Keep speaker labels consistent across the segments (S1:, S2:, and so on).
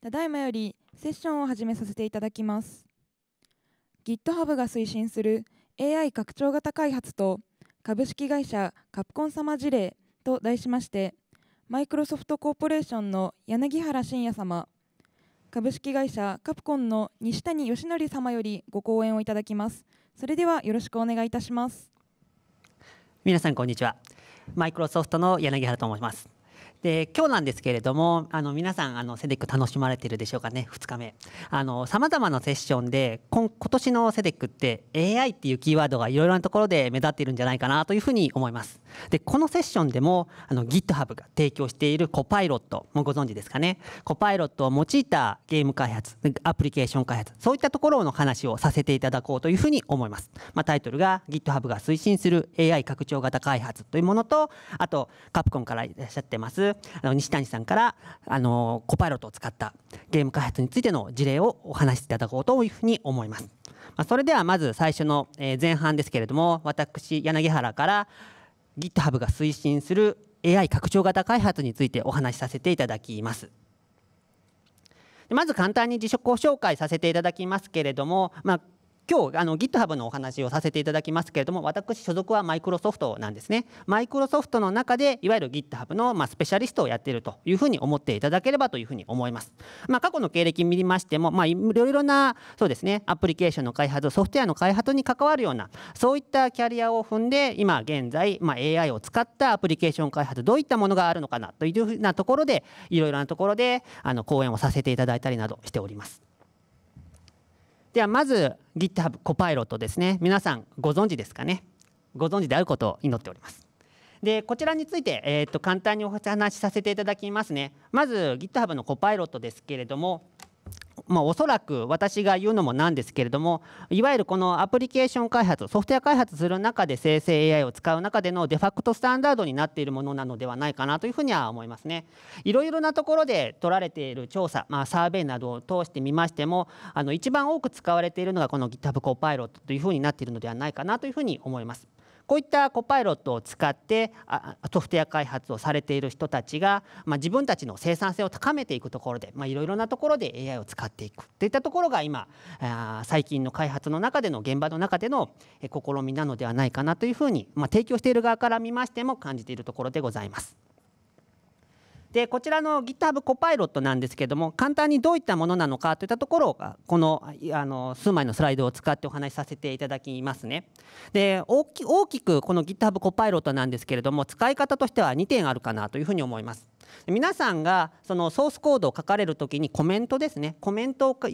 S1: ただいまよりセッションを始めさせていただきます GitHub が推進する AI 拡張型開発と株式会社カプコン様事例と題しましてマイクロソフトコーポレーションの柳原信也様株式会社カプコンの西谷義則様よりご講演をいただきますそれではよろしくお願いいたします皆さんこんにちはマイクロソフトの柳原と申しますで今日なんですけれどもあの皆さんあのセデック楽しまれてるでしょうかね2日目さまざまなセッションで今今年のセデックって AI っていうキーワードがいろいろなところで目立っているんじゃないかなというふうに思いますでこのセッションでもあの GitHub が提供しているコパイロットもご存知ですかねコパイロットを用いたゲーム開発アプリケーション開発そういったところの話をさせていただこうというふうに思います、まあ、タイトルが GitHub が推進する AI 拡張型開発というものとあとカプコンからいらっしゃってますあの西谷さんからあのコパイロットを使ったゲーム開発についての事例をお話しいただこうというふうに思います。まあ、それではまず最初の前半ですけれども私柳原から GitHub が推進する AI 拡張型開発についてお話しさせていただきます。まず簡単に自己紹介させていただきますけれども、まあ、今日あの GitHub のお話をさせていただきますけれども私所属はマイクロソフトなんですねマイクロソフトの中でいわゆる GitHub の、まあ、スペシャリストをやっているというふうに思っていただければというふうに思います、まあ、過去の経歴見ましても、まあ、いろいろなそうですねアプリケーションの開発ソフトウェアの開発に関わるようなそういったキャリアを踏んで今現在、まあ、AI を使ったアプリケーション開発どういったものがあるのかなというふうなところでいろいろなところであの講演をさせていただいたりなどしておりますではまず GitHub コパイロットですね皆さんご存知ですかねご存知であることを祈っておりますでこちらについて、えー、と簡単にお話しさせていただきますねまず GitHub のコパイロットですけれどもまあ、おそらく私が言うのもなんですけれどもいわゆるこのアプリケーション開発ソフトウェア開発する中で生成 AI を使う中でのデファクトスタンダードになっているものなのではないかなというふうには思いますね。いろいろなところで取られている調査、まあ、サーベイなどを通してみましてもあの一番多く使われているのがこの GitHub コパイロットというふうになっているのではないかなというふうに思います。こういったコパイロットを使ってソフトウェア開発をされている人たちが、まあ、自分たちの生産性を高めていくところでいろいろなところで AI を使っていくといったところが今最近の開発の中での現場の中での試みなのではないかなというふうに、まあ、提供している側から見ましても感じているところでございます。でこちらの GitHub コパイロットなんですけども簡単にどういったものなのかといったところをこのあの数枚のスライドを使ってお話しさせていただきますね。で大き大きくこの GitHub コパイロットなんですけれども使い方としては2点あるかなというふうに思います。皆さんがそのソースコードを書かれるときにコメントですねコメントを書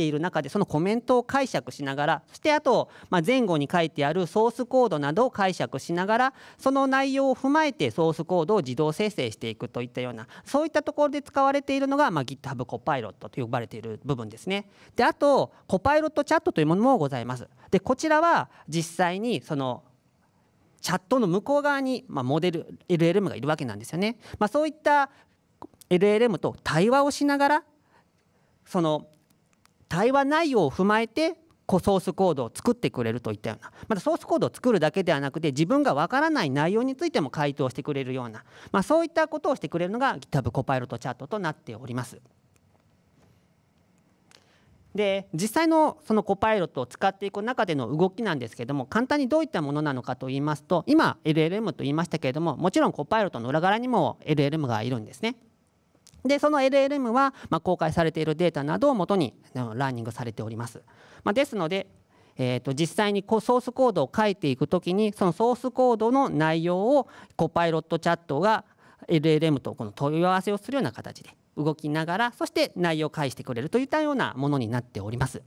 S1: ている中でそのコメントを解釈しながらそしてあと、まあ、前後に書いてあるソースコードなどを解釈しながらその内容を踏まえてソースコードを自動生成していくといったようなそういったところで使われているのが、まあ、GitHub コパイロットと呼ばれている部分ですね。であとコパイロットチャットというものもございます。でこちらは実際にそのチャットの向こう側に、まあ、モデル LLM がいるわけなんですよね。まあ、そういった LLM と対話をしながらその対話内容を踏まえてソースコードを作ってくれるといったようなまたソースコードを作るだけではなくて自分がわからない内容についても回答してくれるような、まあ、そういったことをしてくれるのが GitHub コパイロットチャットとなっております。で実際のそのコパイロットを使っていく中での動きなんですけども簡単にどういったものなのかと言いますと今 LLM と言いましたけれどももちろんコパイロットの裏側にも LLM がいるんですね。でその LLM は、ま公開されているデータなどをもとにラーニングされております。まですので、えー、と実際にソースコードを書いていくときにそのソースコードの内容をコパイロットチャットが LLM とこの問い合わせをするような形で動きながらそして内容を返してくれるといったようなものになっております。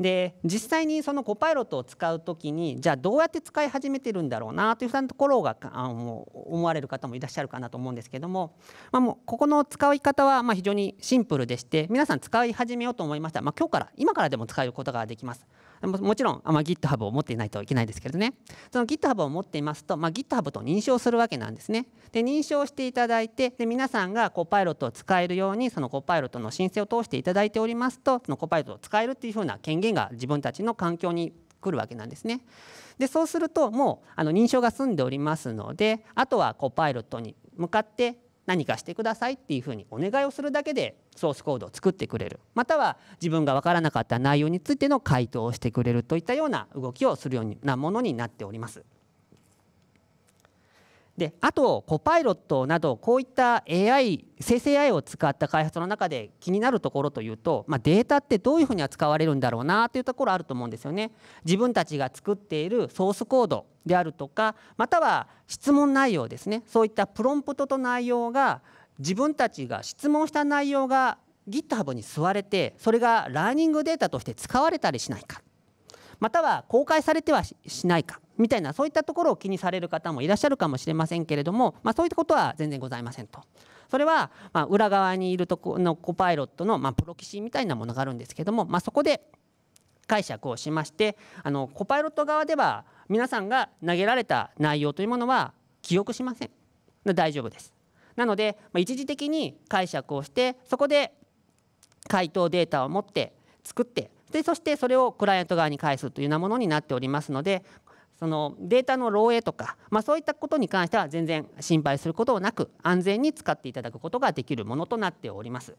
S1: で実際にそのコパイロットを使う時にじゃあどうやって使い始めてるんだろうなというふうなところがあの思われる方もいらっしゃるかなと思うんですけども,、まあ、もうここの使い方はま非常にシンプルでして皆さん使い始めようと思いましたら、まあ、今日から今からでも使うことができます。もちろん、まあ、GitHub を持っていないといけないですけどねその GitHub を持っていますと、まあ、GitHub と認証するわけなんですねで認証していただいてで皆さんがコパイロットを使えるようにそのコパイロットの申請を通していただいておりますとそのコパイロットを使えるっていうふうな権限が自分たちの環境に来るわけなんですねでそうするともうあの認証が済んでおりますのであとはコパイロットに向かって何かしてくださいっていうふうにお願いをするだけでソースコードを作ってくれるまたは自分が分からなかった内容についての回答をしてくれるといったような動きをするようなものになっております。であとコパイロットなどこういった AI 生成 AI を使った開発の中で気になるところというと、まあ、データってどういうふうに扱われるんだろうなというところあると思うんですよね。自分たちが作っているソースコードであるとかまたは質問内容ですねそういったプロンプトと内容が自分たちが質問した内容が GitHub に吸われてそれがラーニングデータとして使われたりしないかまたは公開されてはしないかみたいなそういったところを気にされる方もいらっしゃるかもしれませんけれども、まあ、そういったことは全然ございませんと。それは、ま裏側にいるとこのコパイロットの、まプロキシみたいなものがあるんですけども、まそこで解釈をしましてあのコパイロット側では皆さんが投げられた内容というものは記憶しません大丈夫ですなので、ま一時的に解釈をしてそこで回答データを持って作ってでそしてそれをクライアント側に返すというようなものになっておりますのでそのデータの漏洩とか、まあ、そういったことに関しては全然心配することなく安全に使っていただくことができるものとなっております。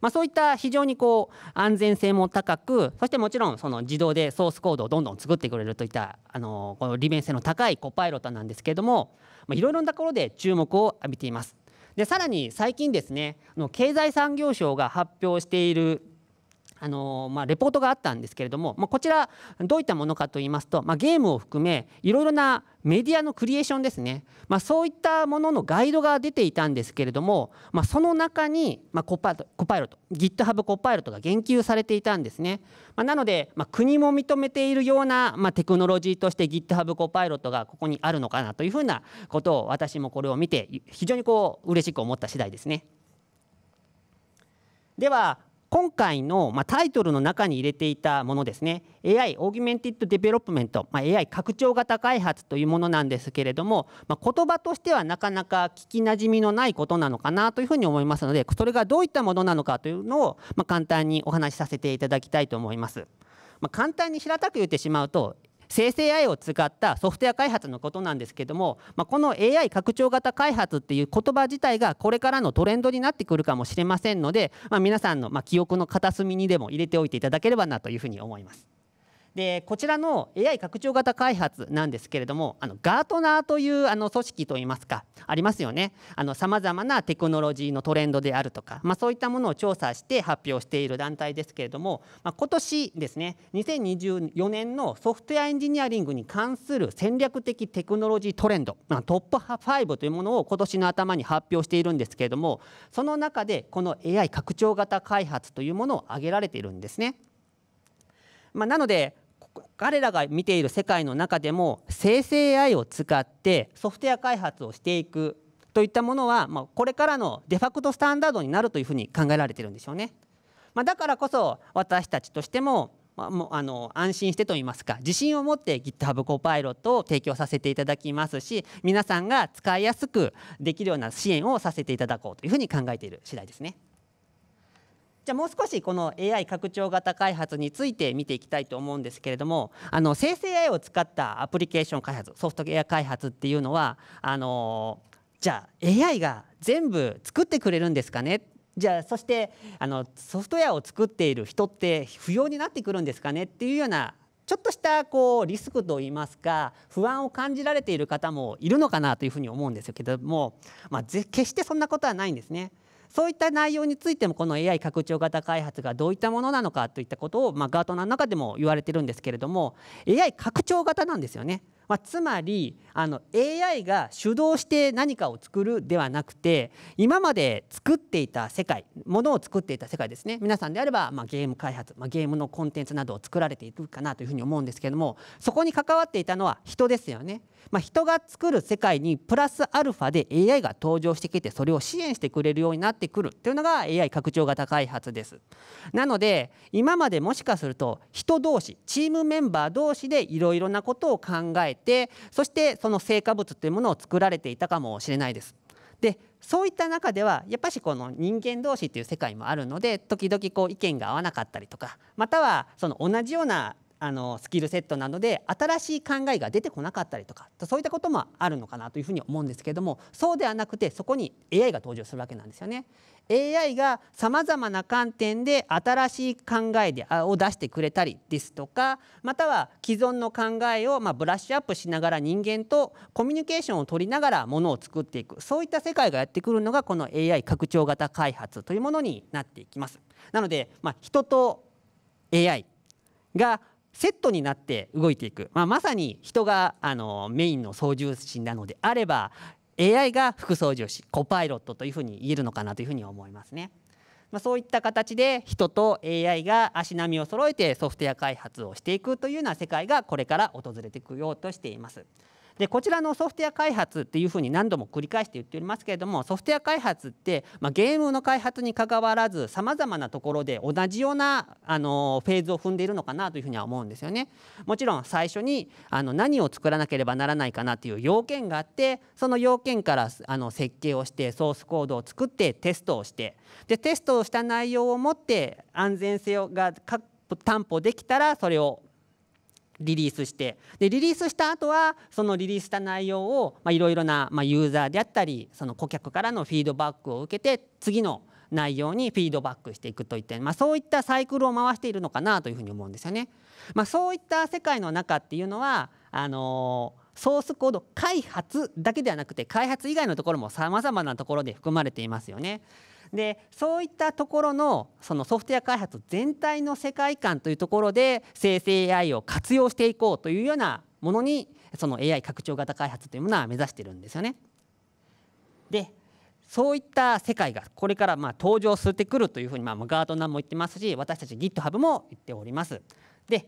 S1: まあ、そういった非常にこう安全性も高くそしてもちろんその自動でソースコードをどんどん作ってくれるといったあのこの利便性の高いコパイロットなんですけれどもいろいろなところで注目を浴びています。でさらに最近ですね経済産業省が発表しているあのまあ、レポートがあったんですけれども、まあ、こちらどういったものかと言いますと、まあ、ゲームを含めいろいろなメディアのクリエーションですね、まあ、そういったもののガイドが出ていたんですけれども、まあ、その中に、まあ、コパコパイロット GitHub コパイロットが言及されていたんですね、まあ、なので、まあ、国も認めているような、まあ、テクノロジーとして GitHub コパイロットがここにあるのかなというふうなことを私もこれを見て非常にこう嬉しく思った次第ですね。では今回の、まタイトルの中に入れていたものですね AI オーギュメンティッド・デベロップメント、ま AI 拡張型開発というものなんですけれども、ま言葉としてはなかなか聞きなじみのないことなのかなというふうに思いますのでそれがどういったものなのかというのを、ま簡単にお話しさせていただきたいと思います。ま簡単に平たく言ってしまうと生成 AI を使ったソフトウェア開発のことなんですけども、まあ、この AI 拡張型開発っていう言葉自体がこれからのトレンドになってくるかもしれませんので、まあ、皆さんのま記憶の片隅にでも入れておいていただければなというふうに思います。でこちらの AI 拡張型開発なんですけれどもあのガートナーというあの組織といいますかありますよねさまざまなテクノロジーのトレンドであるとか、まあ、そういったものを調査して発表している団体ですけれども、まあ、今年ですね2024年のソフトウェアエンジニアリングに関する戦略的テクノロジートレンド、まあ、トップ5というものを今年の頭に発表しているんですけれどもその中でこの AI 拡張型開発というものを挙げられているんですね。まあ、なので彼らが見ている世界の中でも生成 AI を使ってソフトウェア開発をしていくといったものは、まあ、これからのデファクトスタンダードになるというふうに考えられてるんでょうね。まあ、だからこそ私たちとしても,、まあ、もあの安心してと言いますか自信を持って GitHub コパイロットを提供させていただきますし皆さんが使いやすくできるような支援をさせていただこうというふうに考えている次第ですね。じゃあもう少しこの AI 拡張型開発について見ていきたいと思うんですけれどもあの生成 AI を使ったアプリケーション開発ソフトウェア開発っていうのはあのじゃあ AI が全部作ってくれるんですかねじゃあそしてあのソフトウェアを作っている人って不要になってくるんですかねっていうようなちょっとしたこうリスクといいますか不安を感じられている方もいるのかなというふうに思うんですけども、まあ、決してそんなことはないんですね。そういった内容についてもこの AI 拡張型開発がどういったものなのかといったことを、まあ、ガートナーの中でも言われてるんですけれども AI 拡張型なんですよね。まあ、つまりあの AI が主導して何かを作るではなくて今まで作っていた世界ものを作っていた世界ですね皆さんであれば、まあ、ゲーム開発、まあ、ゲームのコンテンツなどを作られていくかなというふうに思うんですけれどもそこに関わっていたのは人ですよね。まあ、人が作る世界にプラスアルファで AI が登場してきてそれを支援してくれるようになってくるというのが AI 拡張型開発です。なので今までもしかすると人同士チームメンバー同士でいろいろなことを考えてそしてその成果物というものを作られていたかもしれないです。でそういった中ではやっぱしこの人間同士という世界もあるので時々こう意見が合わなかったりとかまたはその同じようなあのスキルセットなので新しい考えが出てこなかったりとかそういったこともあるのかなというふうに思うんですけれどもそうではなくてそこに AI が登場するわけなんですよね。AI がさまざまな観点で新しい考えを出してくれたりですとかまたは既存の考えをまブラッシュアップしながら人間とコミュニケーションを取りながらものを作っていくそういった世界がやってくるのがこの AI 拡張型開発というものになっていきます。なので、ま人と AI がセットになって動いていく、まあ、まさに人があのメインの操縦士なのであれば AI が副操縦士コパイロットというふうに言えるのかなというふうに思いますね。まあ、そういった形で人と AI が足並みを揃えてソフトウェア開発をしていくというような世界がこれから訪れていくようとしています。でこちらのソフトウェア開発っていうふうに何度も繰り返して言っておりますけれどもソフトウェア開発って、まあ、ゲームの開発にかかわらずさまざまなところで同じようなあのフェーズを踏んでいるのかなというふうには思うんですよね。もちろん最初にあの何を作らなければならないかなという要件があってその要件からあの設計をしてソースコードを作ってテストをしてでテストをした内容をもって安全性が担保できたらそれをリリースしてでリリースした後はそのリリースした内容をいろいろな、まあ、ユーザーであったりその顧客からのフィードバックを受けて次の内容にフィードバックしていくといった、まあ、そういったサイクルを回しているのかなというふうに思うんですよね。まあ、そういった世界の中っていうのはあのー、ソースコード開発だけではなくて開発以外のところもさまざまなところで含まれていますよね。でそういったところのそのソフトウェア開発全体の世界観というところで生成 AI を活用していこうというようなものにその AI 拡張型開発というものは目指してるんですよね。でそういった世界がこれからまあ登場してくるというふうにまあガードナーも言ってますし私たち GitHub も言っております。で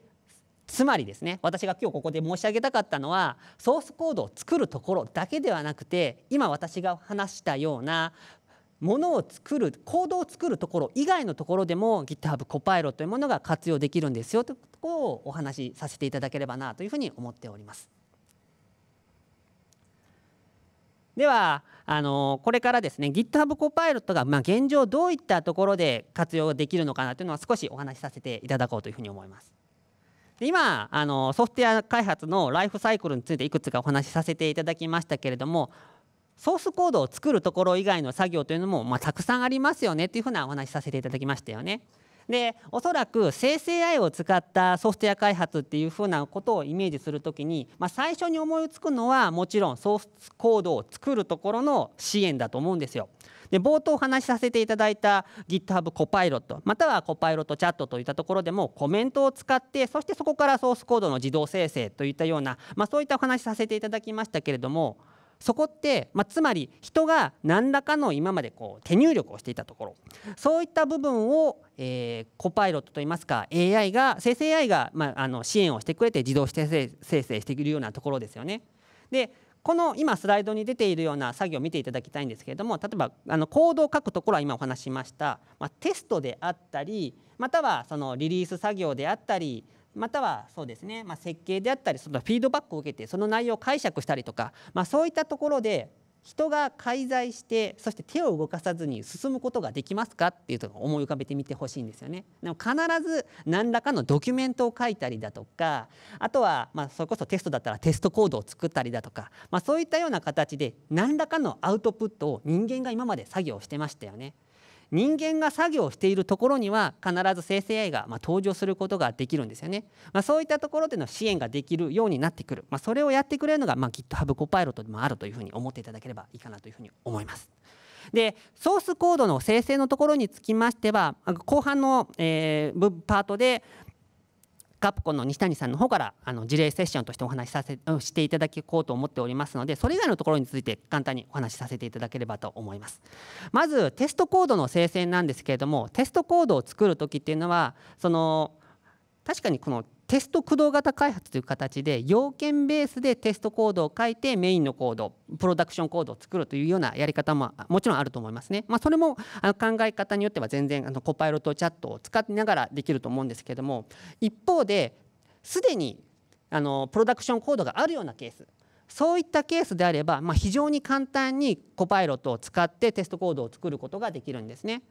S1: つまりですね私が今日ここで申し上げたかったのはソースコードを作るところだけではなくて今私が話したようなものを作る行動を作るところ以外のところでも GitHub コパイロットというものが活用できるんですよということをお話しさせていただければなというふうに思っております。ではあのこれからですね GitHub コパイロットが、まあ、現状どういったところで活用できるのかなというのは少しお話しさせていただこうというふうに思います。今あのソフトウェア開発のライフサイクルについていくつかお話しさせていただきましたけれどもソースコードを作るところ以外の作業というのも、まあ、たくさんありますよねというふうなお話しさせていただきましたよね。でおそらく生成 AI を使ったソフトウェア開発っていうふうなことをイメージするときに、まあ、最初に思いつくのはもちろんソースコードを作るところの支援だと思うんですよ。で冒頭お話しさせていただいた GitHub コパイロットまたはコパイロットチャットといったところでもコメントを使ってそしてそこからソースコードの自動生成といったような、まあ、そういったお話しさせていただきましたけれどもそこって、まあ、つまり人が何らかの今までこう手入力をしていたところそういった部分を、えー、コパイロットといいますか AI が生成 AI が、まあ、あの支援をしてくれて自動生成生成してくるようなところですよね。でこの今スライドに出ているような作業を見ていただきたいんですけれども例えばあのコードを書くところは今お話しました、まあ、テストであったりまたはそのリリース作業であったりまたはそうですね、まあ、設計であったりそのフィードバックを受けてその内容を解釈したりとか、まあ、そういったところで人が介在してそして手を動かさずに進むことができますかっていうとを思い浮かべてみてほしいんですよね。でも必ず何らかのドキュメントを書いたりだとかあとはまあそれこそテストだったらテストコードを作ったりだとか、まあ、そういったような形で何らかのアウトプットを人間が今まで作業してましたよね。人間が作業しているところには必ず生成 AI がま登場することができるんですよね、まあ、そういったところでの支援ができるようになってくる、まあ、それをやってくれるのがま GitHub コパイロットでもあるというふうに思っていただければいいかなというふうに思います。でソースコードの生成のところにつきましては後半の、えー、パートでカプコンの西谷さんの方からあの事例セッションとしてお話しさせしていただこうと思っておりますのでそれ以外のところについて簡単にお話しさせていただければと思いますまずテストコードの生成なんですけれどもテストコードを作る時っていうのはその確かにこのテスト駆動型開発という形で要件ベースでテストコードを書いてメインのコードプロダクションコードを作るというようなやり方ももちろんあると思いますね、まあ、それもあの考え方によっては全然あのコパイロットチャットを使いながらできると思うんですけども一方ですでにあのプロダクションコードがあるようなケースそういったケースであれば、まあ、非常に簡単にコパイロットを使ってテストコードを作ることができるんですね。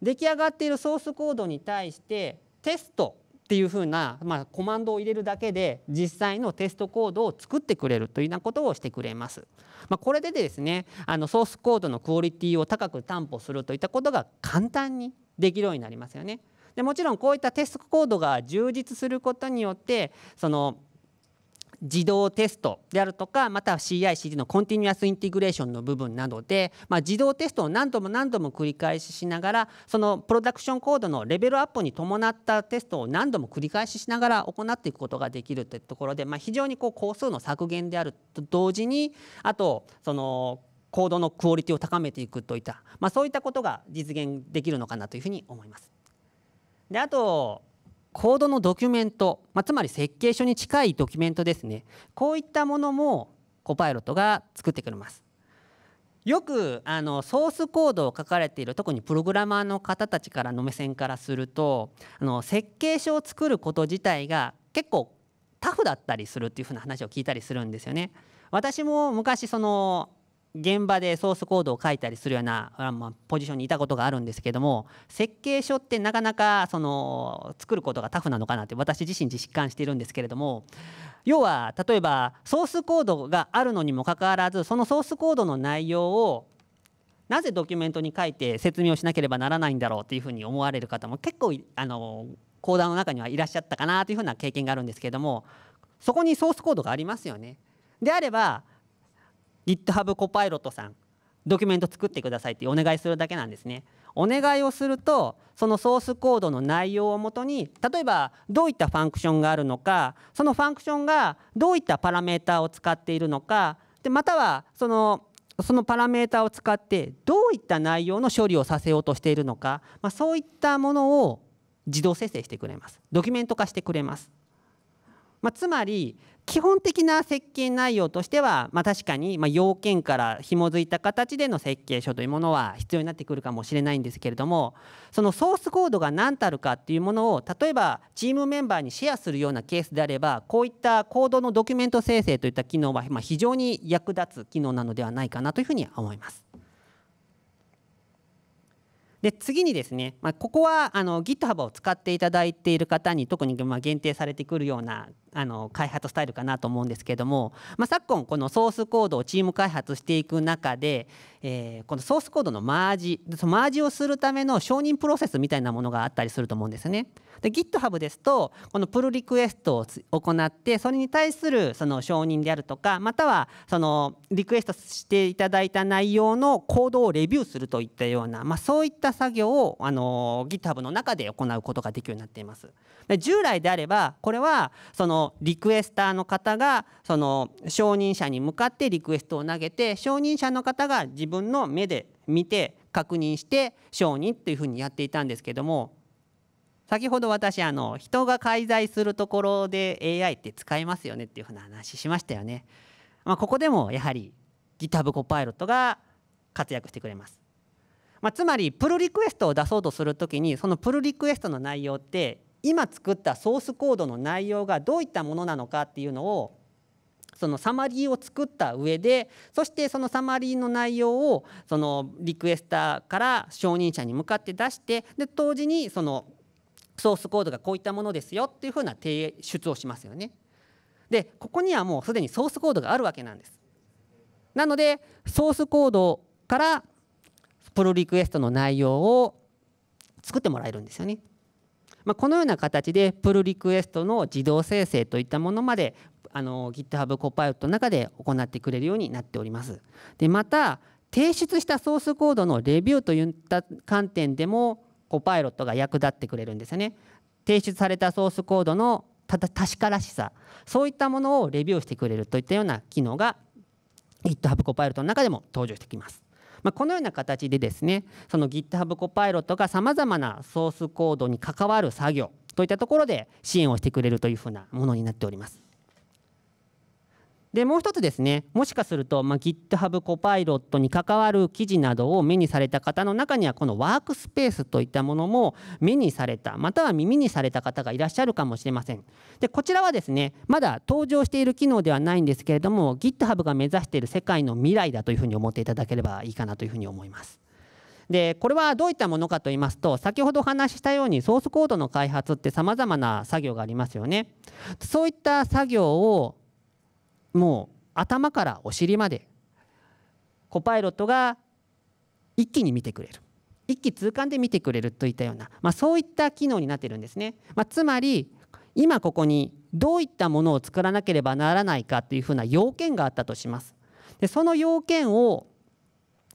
S1: 出来上がっているソースコードに対してテストっていうふうな、まあ、コマンドを入れるだけで実際のテストコードを作ってくれるというようなことをしてくれます。まあ、これでですねあのソースコードのクオリティを高く担保するといったことが簡単にできるようになりますよね。でもちろんこういったテストコードが充実することによってその自動テストであるとかまたは CICD のコンティニュアスインテグレーションの部分などで、まあ、自動テストを何度も何度も繰り返ししながらそのプロダクションコードのレベルアップに伴ったテストを何度も繰り返ししながら行っていくことができるというところで、まあ、非常にこう工数の削減であると同時にあとそのコードのクオリティを高めていくといった、まあ、そういったことが実現できるのかなというふうに思います。であとコードのドキュメント、まあ、つまり設計書に近いドキュメントですねこういったものもコパイロットが作ってくれます。よくあのソースコードを書かれている特にプログラマーの方たちからの目線からするとあの設計書を作ること自体が結構タフだったりするっていうふうな話を聞いたりするんですよね。私も昔その現場でソースコードを書いたりするような、まあ、ポジションにいたことがあるんですけども設計書ってなかなかその作ることがタフなのかなって私自身実感しているんですけれども要は例えばソースコードがあるのにもかかわらずそのソースコードの内容をなぜドキュメントに書いて説明をしなければならないんだろうっていうふうに思われる方も結構あの講談の中にはいらっしゃったかなというふうな経験があるんですけれどもそこにソースコードがありますよね。であれば GitHub コパイロットさんドキュメント作ってくださいってお願いするだけなんですね。お願いをするとそのソースコードの内容をもとに例えばどういったファンクションがあるのかそのファンクションがどういったパラメータを使っているのかでまたはそのそのパラメータを使ってどういった内容の処理をさせようとしているのか、まあ、そういったものを自動生成してくれますドキュメント化してくれます。まあ、つまり基本的な設計内容としては、まあ、確かにま要件から紐づいた形での設計書というものは必要になってくるかもしれないんですけれどもそのソースコードが何たるかっていうものを例えばチームメンバーにシェアするようなケースであればこういったコードのドキュメント生成といった機能はま非常に役立つ機能なのではないかなというふうに思います。で次にですね、まあ、ここはあの GitHub を使っていただいている方に特にま限定されてくるようなあの開発スタイルかなと思うんですけども、まあ、昨今このソースコードをチーム開発していく中で、えー、このソースコードのマージマージをするための承認プロセスみたいなものがあったりすると思うんですね。で GitHub ですとこのプルリクエストを行ってそれに対するその承認であるとかまたはそのリクエストしていただいた内容のコードをレビューするといったような、まあ、そういった作業をあの GitHub の中で行うことができるようになっています。で従来であればこれはそのリクエスターの方がその承認者に向かってリクエストを投げて承認者の方が自分の目で見て確認して承認というふうにやっていたんですけども先ほど私あの人が介在するところで AI って使えますよねっていうふうな話しましたよね。まあ、ここでもやはり GitHub コパイロットが活躍してくれます。まあ、つまりプルリクエストを出そうとするときにそのプルリクエストの内容って今作ったソースコードの内容がどういったものなのかっていうのをそのサマリーを作った上でそしてそのサマリーの内容をそのリクエスターから承認者に向かって出してで同時にそのソースコードがこういったものですよっていうふうな提出をしますよね。でここにはもうすでにソースコードがあるわけなんです。なのでソースコードからプロリクエストの内容を作ってもらえるんですよね。まあ、このような形でプルリクエストの自動生成といったものまであの GitHub コパイロットの中で行ってくれるようになっております。でまた提出したソースコードのレビューといった観点でもコパイロットが役立ってくれるんですよね。提出されたソースコードのただ確からしさそういったものをレビューしてくれるといったような機能が GitHub コパイロットの中でも登場してきます。まあ、このような形でですねその GitHub コパイロットがさまざまなソースコードに関わる作業といったところで支援をしてくれるというふうなものになっております。でもう一つですねもしかすると、まあ、GitHub コパイロットに関わる記事などを目にされた方の中にはこのワークスペースといったものも目にされたまたは耳にされた方がいらっしゃるかもしれませんでこちらはですねまだ登場している機能ではないんですけれども GitHub が目指している世界の未来だというふうに思っていただければいいかなというふうに思いますでこれはどういったものかと言いますと先ほどお話ししたようにソースコードの開発ってさまざまな作業がありますよねそういった作業をもう頭からお尻までコパイロットが一気に見てくれる一気通貫で見てくれるといったような、まあ、そういった機能になってるんですね。まあ、つまり今ここにどういったものを作らなければならないかというふうな要件があったとします。でその要件を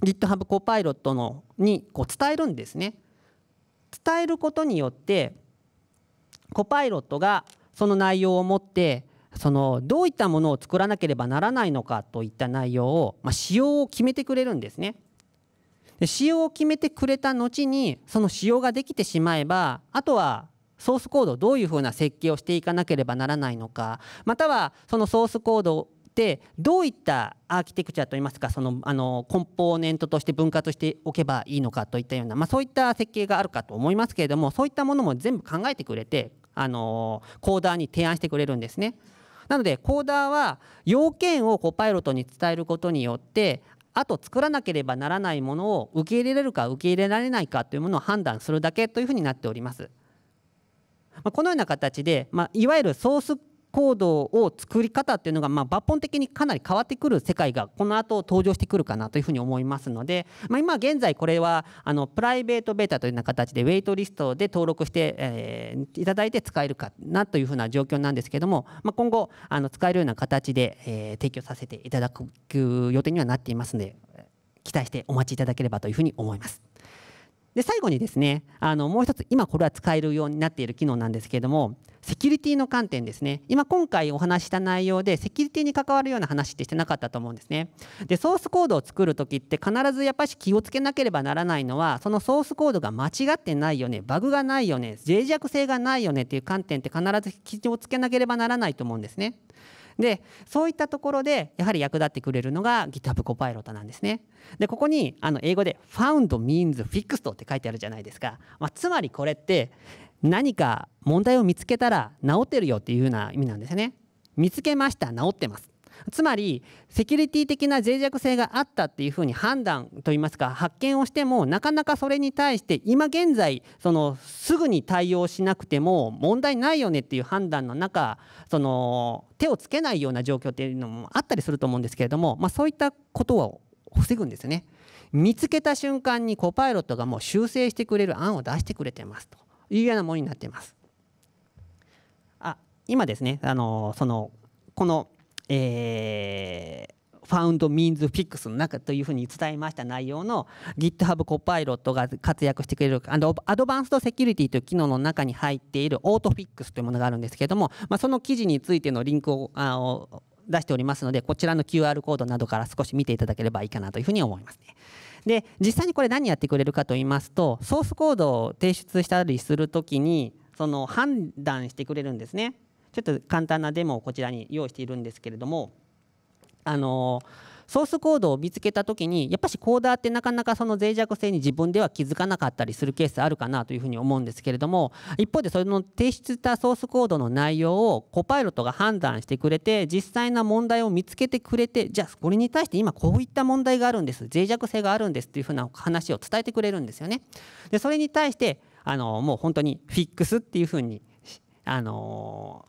S1: GitHub コパイロットのにこう伝えるんですね。伝えることによってコパイロットがその内容を持ってそのどういったものを作らなければならないのかといった内容を、まあ、仕様を決めてくれるんですね。で仕様を決めてくれた後にその仕様ができてしまえばあとはソースコードをどういうふうな設計をしていかなければならないのかまたはそのソースコードっどういったアーキテクチャといいますかそのあのコンポーネントとして分割しておけばいいのかといったような、まあ、そういった設計があるかと思いますけれどもそういったものも全部考えてくれてあのコーダーに提案してくれるんですね。なのでコーダーは要件をこうパイロットに伝えることによってあと作らなければならないものを受け入れれるか受け入れられないかというものを判断するだけというふうになっております。このような形で、まあ、いわゆるソース行動を作り方っていうのが、ま抜本的にかなり変わってくる世界がこの後登場してくるかなというふうに思いますので、まあ、今現在これはあのプライベートベータというような形でウェイトリストで登録して、えー、いただいて使えるかなというふうな状況なんですけども、まあ、今後あの使えるような形で、えー、提供させていただく予定にはなっていますので期待してお待ちいただければというふうに思います。で最後にですねあのもう一つ今これは使えるようになっている機能なんですけれどもセキュリティの観点ですね今今回お話した内容でセキュリティに関わるような話ってしてなかったと思うんですねでソースコードを作る時って必ずやっぱり気をつけなければならないのはそのソースコードが間違ってないよねバグがないよね脆弱性がないよねっていう観点って必ず気をつけなければならないと思うんですねでそういったところでやはり役立ってくれるのが GitHub コパイロットなんですねでここにあの英語で Found means fixed って書いてあるじゃないですか、まあ、つまりこれって何か問題を見つけたら治ってるよっていうような意味なんですね見つけました治ってますつまりセキュリティ的な脆弱性があったっていうふうに判断といいますか発見をしてもなかなかそれに対して今現在そのすぐに対応しなくても問題ないよねっていう判断の中その手をつけないような状況っていうのもあったりすると思うんですけれども、まあ、そういったことを防ぐんですね。見つけた瞬間にコパイロットがもう修正してくれる案を出してくれてますというようなものになっています。あ今ですねあのそのこのえーファウンドミンズフィックスの中というふうに伝えました内容の GitHub コパイロットが活躍してくれるアドバンスドセキュリティという機能の中に入っているオートフィックスというものがあるんですけれども、まあ、その記事についてのリンクをあ出しておりますのでこちらの QR コードなどから少し見ていただければいいかなというふうに思いますね。で実際にこれ何やってくれるかと言いますとソースコードを提出したりするときにその判断してくれるんですね。ちょっと簡単なデモをこちらに用意しているんですけれどもあのソースコードを見つけた時にやっぱしコーダーってなかなかその脆弱性に自分では気づかなかったりするケースあるかなというふうに思うんですけれども一方でその提出したソースコードの内容をコパイロットが判断してくれて実際の問題を見つけてくれてじゃあこれに対して今こういった問題があるんです脆弱性があるんですというふうな話を伝えてくれるんですよね。でそれに対してあのもう本当にフィックスっていうふうにあの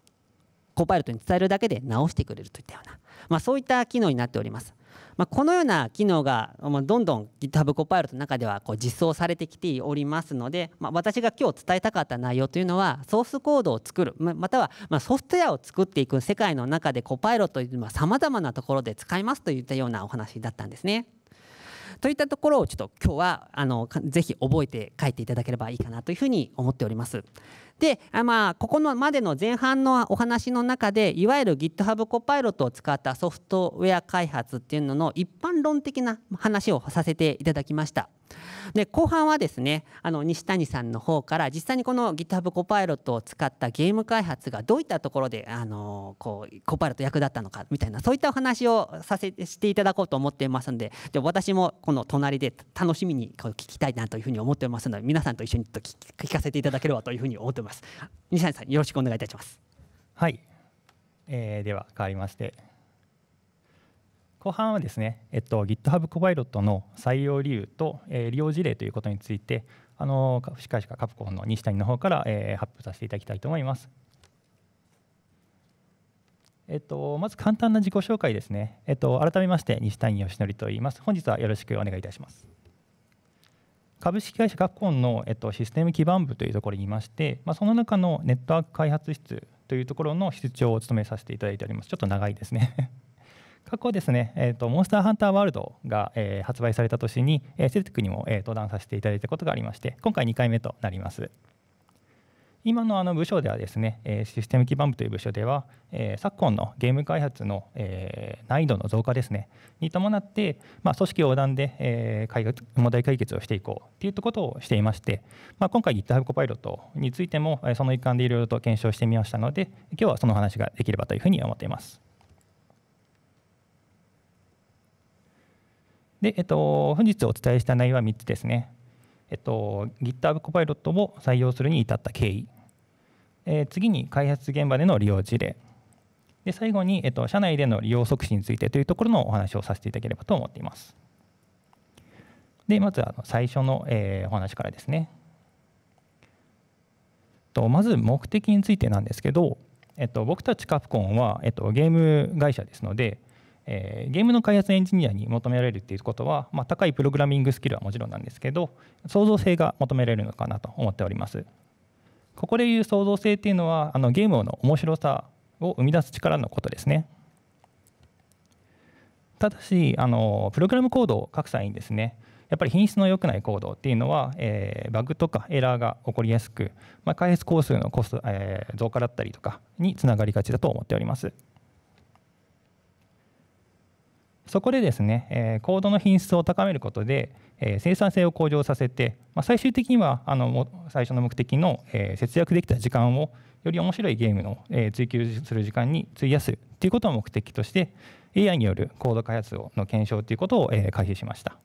S1: コパイロットに伝えるだけで直してくれるといったような、まあ、そういった機能になっております。まあ、このような機能が、どんどん GitHub コパイロットの中ではこう実装されてきておりますので、まあ、私が今日伝えたかった内容というのはソースコードを作るまたはソフトウェアを作っていく世界の中でコパイロットというのはさまざまなところで使いますといったようなお話だったんですね。といったところをちょっと今日はあのぜひ覚えて書いていただければいいかなというふうに思っております。で、あまあ、ここのまでの前半のお話の中で、いわゆる GitHub コパイロットを使ったソフトウェア開発っていうのの一般論的な話をさせていただきました。で後半はですねあの西谷さんの方から実際にこの GitHub コパイロットを使ったゲーム開発がどういったところであのこうコパイロット役立ったのかみたいなそういったお話をさせしていただこうと思っていますのでで私もこの隣で楽しみにこう聞きたいなというふうに思っておりますので皆さんと一緒に聞かせていただければというふうに思ってます。います。西谷さん、よろしくお願いいたします。はい、えー、では変わりまして、
S2: 後半はですね、えっと、GitHub コパイロットの採用理由と、えー、利用事例ということについて、あの株式会社カプコンの西谷の方から、えー、発表させていただきたいと思います。えっと、まず簡単な自己紹介ですね、えっと、改めまして西谷義則と言います。本日はよろしくお願いいたします。株式会社学校の、えっと、システム基盤部というところにいまして、まあ、その中のネットワーク開発室というところの室長を務めさせていただいております。ちょっと長いですね 過去ですね、えーと、モンスターハンターワールドが、えー、発売された年に、えー、セルティックにも、えー、登壇させていただいたことがありまして、今回2回目となります。今のあの部署ではですね、えシステム基盤部という部署では、え昨今のゲーム開発の、え難易度の増加ですねに伴って、ま組織横断で、え解決問題解決をしていこうということをしていまして、ま今回 GitHub コパイロットについても、えその一環でいろいろと検証してみましたので今日はその話ができればというふうに思っています。で、えっと、本日お伝えした内容は3つですね。えっと、GitHub コパイロットを採用するに至った経緯えー、次に開発現場での利用事例で最後に、えっと、社内での利用促進についてというところのお話をさせていただければと思っています。でまずあの最初の、えー、お話からですね。とまず目的についてなんですけど、えっと、僕たちカプコンは、えっと、ゲーム会社ですので、えゲームの開発エンジニアに求められるっていうことは、まあ、高いプログラミングスキルはもちろんなんですけど創造性が求められるのかなと思っております。ここでいう創造性っていうのはあのゲームの面白さを生み出す力のことですねただしあのプログラムコードを書く際にですねやっぱり品質の良くないコードっていうのは、えー、バグとかエラーが起こりやすく、まあ、開発工数のコスト、えー、増加だったりとかにつながりがちだと思っておりますそこでですね、えー、コードの品質を高めることでえ生産性を向上させて、ま最終的にはあの最初の目的の、え節約できた時間をより面白いゲームの、え追求する時間に費やすということを目的として AI によるコード開発の検証ということを、え開始しました。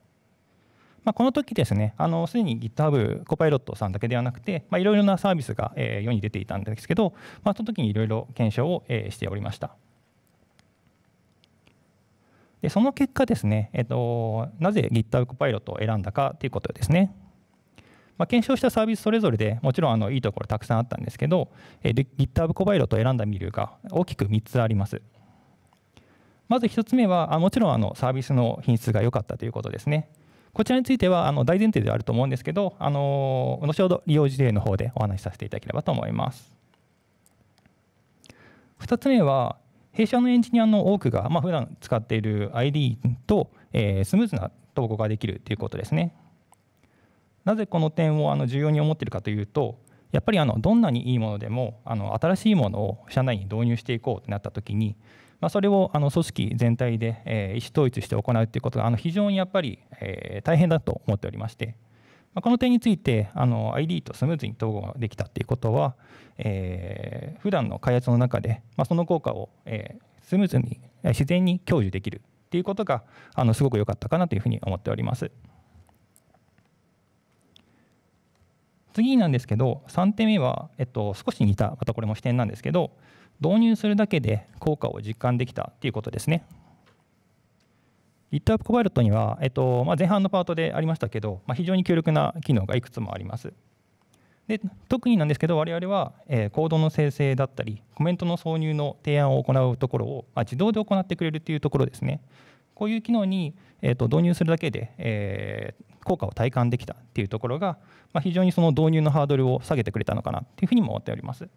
S2: まあ、この時ですね、あのすでに GitHub コパイロットさんだけではなくて、いろいろなサービスが、え世に出ていたんですけど、まあ、その時にいろいろ検証を、えしておりました。でその結果ですね、えっと、なぜ GitHub パイロットを選んだかということですね。まあ、検証したサービスそれぞれでもちろんあのいいところたくさんあったんですけど、えー、GitHub コパイロットを選んだ理由が大きく3つあります。まず1つ目はあもちろんあのサービスの品質が良かったということですね。こちらについてはあの大前提ではあると思うんですけど、あの後ほど利用事例の方でお話しさせていただければと思います。2つ目は、弊社のエンジニアの多くが、まあ普段使っている ID と、えー、スムーズな統合ができるということですね。なぜこの点をあの重要に思っているかというとやっぱりあのどんなにいいものでもあの新しいものを社内に導入していこうとなった時に、まあ、それをあの組織全体で、えー、意思統一して行うということがあの非常にやっぱり、えー、大変だと思っておりまして。この点についてあの ID とスムーズに統合ができたっていうことは、えー、普段の開発の中で、まあ、その効果を、えー、スムーズに自然に享受できるっていうことがあのすごく良かったかなというふうに思っております。次なんですけど3点目は、えっと、少し似たまたこれも視点なんですけど導入するだけで効果を実感できたっていうことですね。GitHub コパイロットには、えっとまあ、前半のパートでありましたけど、まあ、非常に強力な機能がいくつもあります。で特になんですけど我々は、えー、コードの生成だったりコメントの挿入の提案を行うところを、まあ、自動で行ってくれるというところですねこういう機能に、えーと、導入するだけで、えー、効果を体感できたっていうところが、まあ、非常にその導入のハードルを下げてくれたのかなっていうふうにも思っております。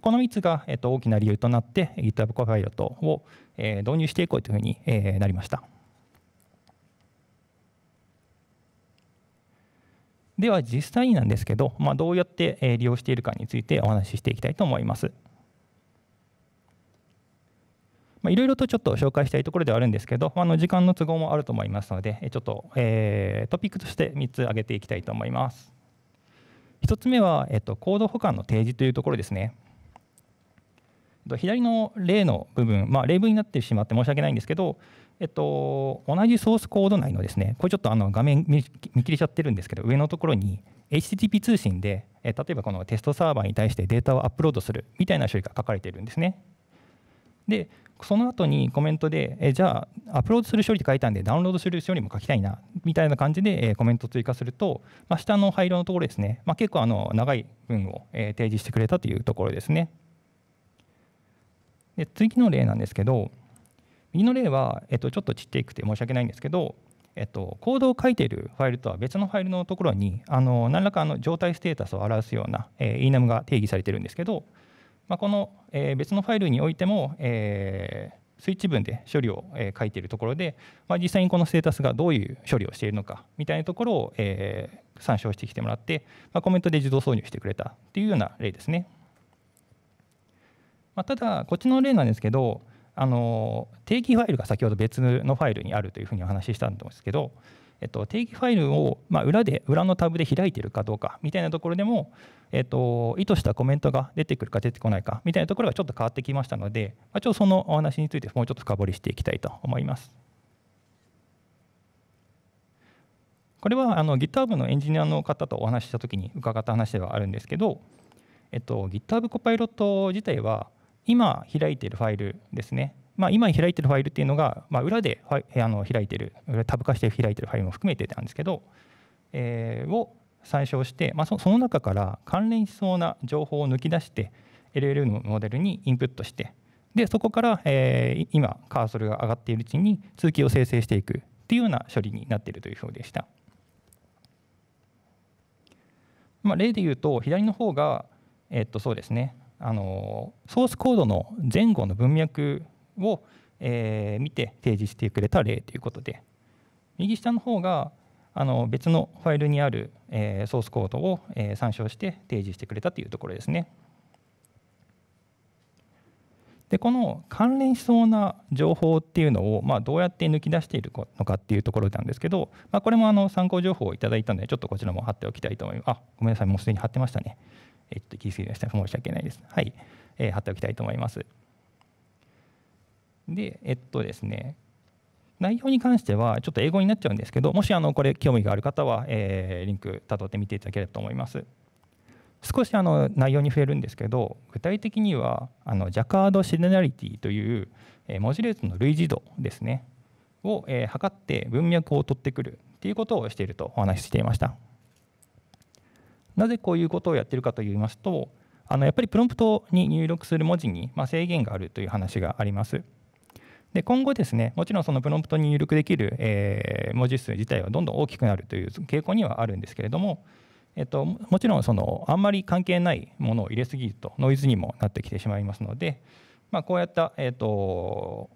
S2: この3つが、えっと、大きな理由となって GitHub コパイロットを、え導入していこうというふうに、えなりました。では実際になんですけど、まあ、どうやって利用しているかについてお話ししていきたいと思います。いろいろとちょっと紹介したいところではあるんですけど、あの時間の都合もあると思いますので、ちょっと、えー、トピックとして3つ挙げていきたいと思います。1つ目は、えっと、コード保管の提示というところですね。左の例の部分、まあ、例文になってしまって申し訳ないんですけど、えっと、同じソースコード内のですね、これちょっとあの画面見切れちゃってるんですけど、上のところに HTTP 通信で、え例えばこのテストサーバーに対してデータをアップロードするみたいな処理が書かれているんですね。で、その後にコメントで、えじゃあ、アップロードする処理って書いたんで、ダウンロードする処理も書きたいなみたいな感じで、えコメント追加すると、まあ、下の灰色のところですね、まあ、結構あの長い文を、え提示してくれたというところですね。で次の例なんですけど右の例は、えっと、ちょっとちっちゃくて申し訳ないんですけど、えっと、コードを書いているファイルとは別のファイルのところにあの何らかの状態ステータスを表すような、えー、enum が定義されてるんですけど、まあ、この、えー、別のファイルにおいても、えー、スイッチ文で処理を、えー、書いているところで、まあ、実際にこのステータスがどういう処理をしているのかみたいなところを、えー、参照してきてもらって、まあ、コメントで自動挿入してくれたというような例ですね。まあ、ただこっちの例なんですけどあの定義ファイルが先ほど別のファイルにあるというふうにお話ししたんですけど、えっと、定義ファイルを、まあ、裏で裏のタブで開いているかどうかみたいなところでも、えっと、意図したコメントが出てくるか出てこないかみたいなところがちょっと変わってきましたので、まあ、ちょっとそのお話についてもうちょっと深掘りしていきたいと思います。これはあの GitHub のエンジニアの方とお話しした時に伺った話ではあるんですけど、えっと、GitHub コパイロット自体は今開いているファイルですね、まあ、今開いているファイルっていうのが、まあ、裏であの開いているタブ化して開いているファイルも含めてなんですけど、えー、を参照して、まあ、その中から関連しそうな情報を抜き出して LL のモデルにインプットしてでそこから、えー、今カーソルが上がっているうちに通気を生成していくっていうような処理になっているという表でした。まあ、例で言うと左の方が、えっとそうですねあのソースコードの前後の文脈を、えー、見て提示してくれた例ということで右下の方があの別のファイルにある、えー、ソースコードを、えー、参照して提示してくれたというところですね。でこの関連しそうな情報っていうのを、まあ、どうやって抜き出しているのかっていうところなんですけど、まあ、これもあの参考情報をいただいたのでちょっとこちらも貼っておきたいと思いますあごめんなさいもうすでに貼ってましたねえっと、行き過ぎました。申し訳ないです。はい。えー、貼っておきたいと思います。で、えっとですね、内容に関しては、ちょっと英語になっちゃうんですけど、もしあのこれ、興味がある方は、えー、リンクたどってみていただければと思います。少しあの内容に触れるんですけど、具体的には、あのジャカード・シネナリティという、え文字列の類似度ですね、を、えー、測って文脈を取ってくるっていうことをしているとお話ししていました。なぜこういうことをやってるかといいますとあのやっぱりプロンプトに入力する文字に、ま制限があるという話があります。で今後ですねもちろんそのプロンプトに入力できる、え文字数自体はどんどん大きくなるという傾向にはあるんですけれども、えっと、もちろんそのあんまり関係ないものを入れすぎるとノイズにもなってきてしまいますので、まあ、こうやった、えっと、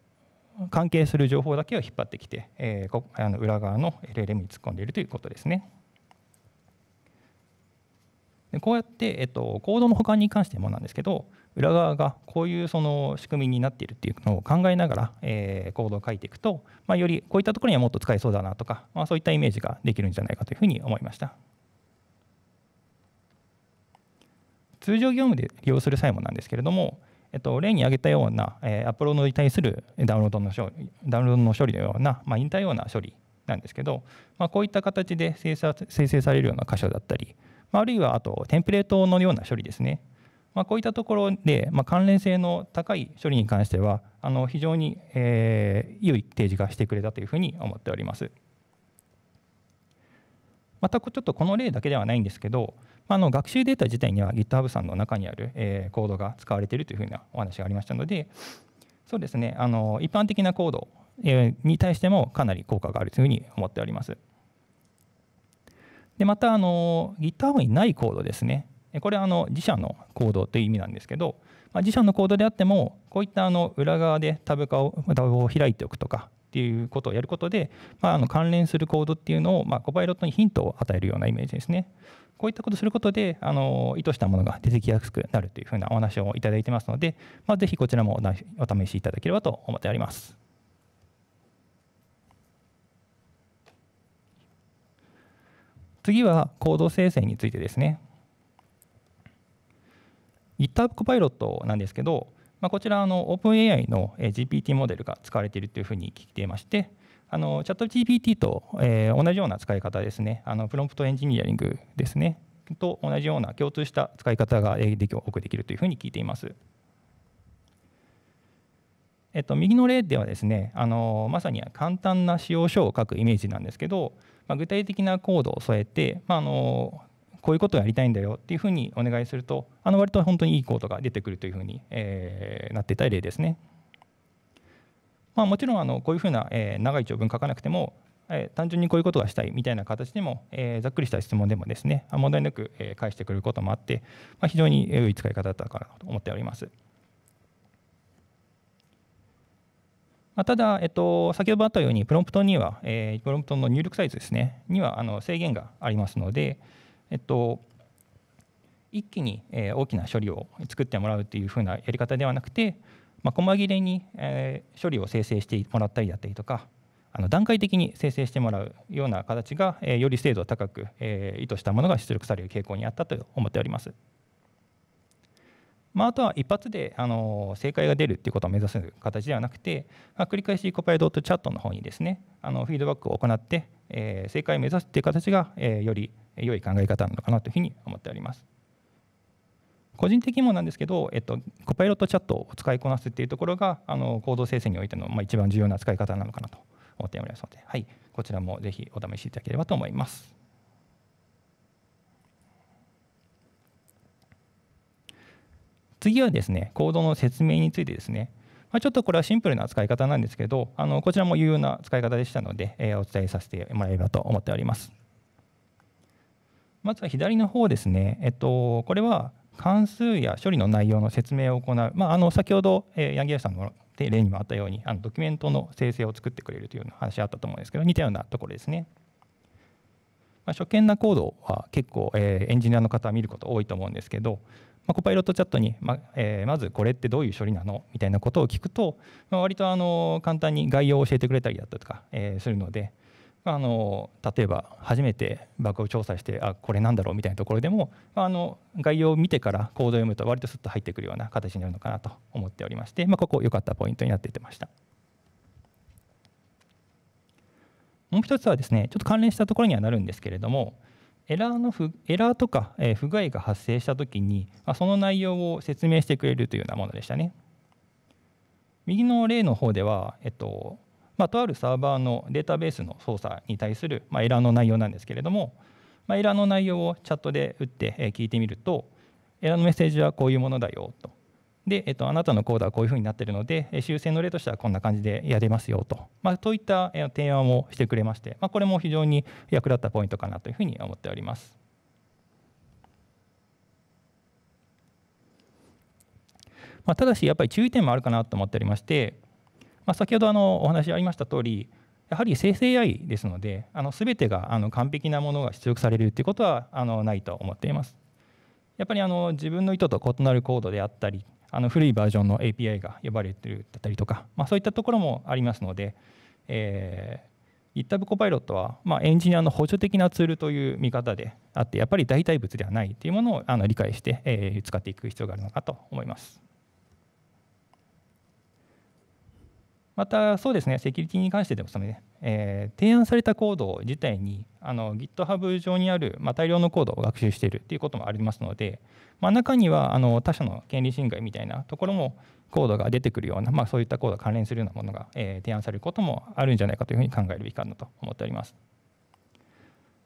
S2: 関係する情報だけを引っ張ってきて、えー、あの裏側の LLM に突っ込んでいるということですね。でこうやって、えっと、コードの保管に関してもなんですけど裏側がこういうその仕組みになっているっていうのを考えながら、えー、コードを書いていくと、まあ、よりこういったところにはもっと使えそうだなとか、まあ、そういったイメージができるんじゃないかというふうに思いました。通常業務で利用する際もなんですけれども、えっと、例に挙げたような、えアップロードに対するダウンロードの処理ダウンロードの処理のような、まあ、似たような処理なんですけど、まあ、こういった形で生成されるような箇所だったり、あるいはあとテンプレートのような処理ですね、まあ、こういったところで、まあ、関連性の高い処理に関してはあの非常に、えー、良い提示がしてくれたというふうに思っております。またちょっとこの例だけではないんですけど、まあ、の学習データ自体には GitHub さんの中にある、えー、コードが使われているというふうなお話がありましたのでそうですねあの一般的なコードに対してもかなり効果があるというふうに思っております。でまたあのギターにないコードですねこれはあの自社のコードという意味なんですけど、まあ、自社のコードであってもこういったあの裏側でタブ化をタブを開いておくとかっていうことをやることで、まあ、あの関連するコードっていうのを、まあ、コパイロットにヒントを与えるようなイメージですね。こういったことをすることであの意図したものが出てきやすくなるというふうなお話をいただいてますので、まあ、ぜひこちらもお試しいただければと思っております。次はコード生成についてですね GitHub コパイロットなんですけど、まあ、こちらあの OpenAI の GPT モデルが使われているというふうに聞いていましてあのチャット GPT と、えー、同じような使い方ですねあのプロンプトエンジニアリングですねと同じような共通した使い方ができ多くできるというふうに聞いています。えっと、右の例ではですねあのまさに簡単な使用書を書くイメージなんですけどまあ、具体的なコードを添えて、まあ、あのこういうことをやりたいんだよっていうふうにお願いするとあの割と本当にいいコードが出てくるというふうに、えー、なっていた例ですね。まあ、もちろんあのこういうふうな、え長い長文書かなくても、え単純にこういうことがしたいみたいな形でも、えざっくりした質問でもですね問題なく、え返してくれることもあって、ま非常に良い使い方だったかなと思っております。まあ、ただ、えっと、先ほどあったようにプロンプトには、えー、プロンプトの入力サイズですねにはあの制限がありますので、えっと、一気に、え大きな処理を作ってもらうというふうなやり方ではなくて、まあ、細切れに、え処理を生成してもらったりだったりとかあの段階的に生成してもらうような形が、えより精度を高く、え意図したものが出力される傾向にあったと思っております。まあ、あとは一発であの正解が出るっていうことを目指す形ではなくて、まあ、繰り返しコパイドットチャットの方にですねあのフィードバックを行って、えー、正解を目指すっていう形が、えー、より良い考え方なのかなというふうに思っております。個人的にもなんですけど、えっと、コパイロットチャットを使いこなすっていうところがあの行動生成においての、まあ、一番重要な使い方なのかなと思っておりますので、はい、こちらもぜひお試しいただければと思います。次はですねコードの説明についてですね、まあ、ちょっとこれはシンプルな使い方なんですけどあのこちらも有用な使い方でしたので、えー、お伝えさせてもらえればと思っておりますまずは左の方ですね、えっと、これは関数や処理の内容の説明を行う、まあ、あの先ほど、えー、ヤンギさんの例にもあったようにあのドキュメントの生成を作ってくれるというような話あったと思うんですけど似たようなところですね。まあ、初見なコードは結構、えー、エンジニアの方は見ること多いと思うんですけど、まあ、コパイロットチャットに、まえー、まずこれってどういう処理なのみたいなことを聞くと、まあ、割とあの簡単に概要を教えてくれたりだったとか、えー、するので。あの例えば初めてバグを調査してあこれなんだろうみたいなところでもあの概要を見てからコードを読むと割とスッと入ってくるような形になるのかなと思っておりまして、まあ、ここ良かったポイントになっていてましたもう一つはですねちょっと関連したところにはなるんですけれどもエラーの不エラーとか、え不具合が発生したときに、まその内容を説明してくれるというようなものでしたね。右の例の方では、えっとまあ、とあるサーバーのデータベースの操作に対する、まエラーの内容なんですけれども、まエラーの内容をチャットで打って聞いてみるとエラーのメッセージはこういうものだよとで、えっと、あなたのコードはこういうふうになってるので、修正の例としてはこんな感じでやれますよと、まあ、といった提案をしてくれまして、まあ、これも非常に役立ったポイントかなというふうに思っております。まあ、ただし、やっぱり注意点もあるかなと思っておりまして、まあ、先ほどあのお話ありました通り、やはり生成 AI ですので、すべてがあの完璧なものが出力されるということはあのないと思っています。やっぱりあの自分の意図と異なるコードであったりあの古いバージョンの API が呼ばれてるだったりとか、まあ、そういったところもありますので、えー、GitHub コパイロットは、まあ、エンジニアの補助的なツールという見方であってやっぱり代替物ではないというものをあの理解して、えー、使っていく必要があるのかと思います。またそうですねセキュリティに関してでもそのね、えー、提案されたコード自体にあの GitHub 上にある、まあ、大量のコードを学習しているということもありますので、まあ、中にはあの他社の権利侵害みたいなところもコードが出てくるような、まあ、そういったコードが関連するようなものが、えー、提案されることもあるんじゃないかというふうに考えるべきかなと思っております。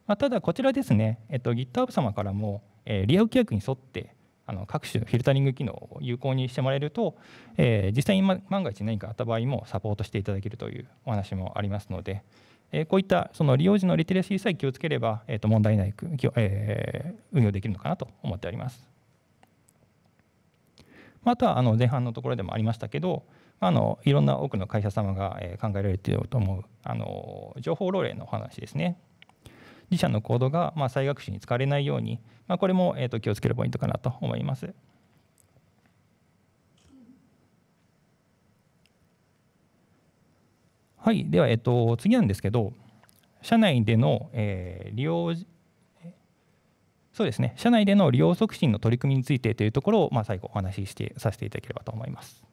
S2: まあ、ただこちらですね、えっと、GitHub 様からも、えー、ア用規約に沿ってあの各種フィルタリング機能を有効にしてもらえると、えー、実際に万が一何かあった場合もサポートしていただけるというお話もありますので、えー、こういったその利用時のリテラシーさえ気をつければ、えー、と問題ない、えー、運用できるのかなと思っております。まあ、あとはあの前半のところでもありましたけどあのいろんな多くの会社様が考えられていると思うあの情報漏洩の話ですね。自社のコードがま再学習に使われないように、まこれもえと気をつけるポイントかなと思います。はい、では、えっと、次なんですけど、社内での、えー、利用、そうですね、社内での利用促進の取り組みについてというところを、まあ、最後お話ししてさせていただければと思います。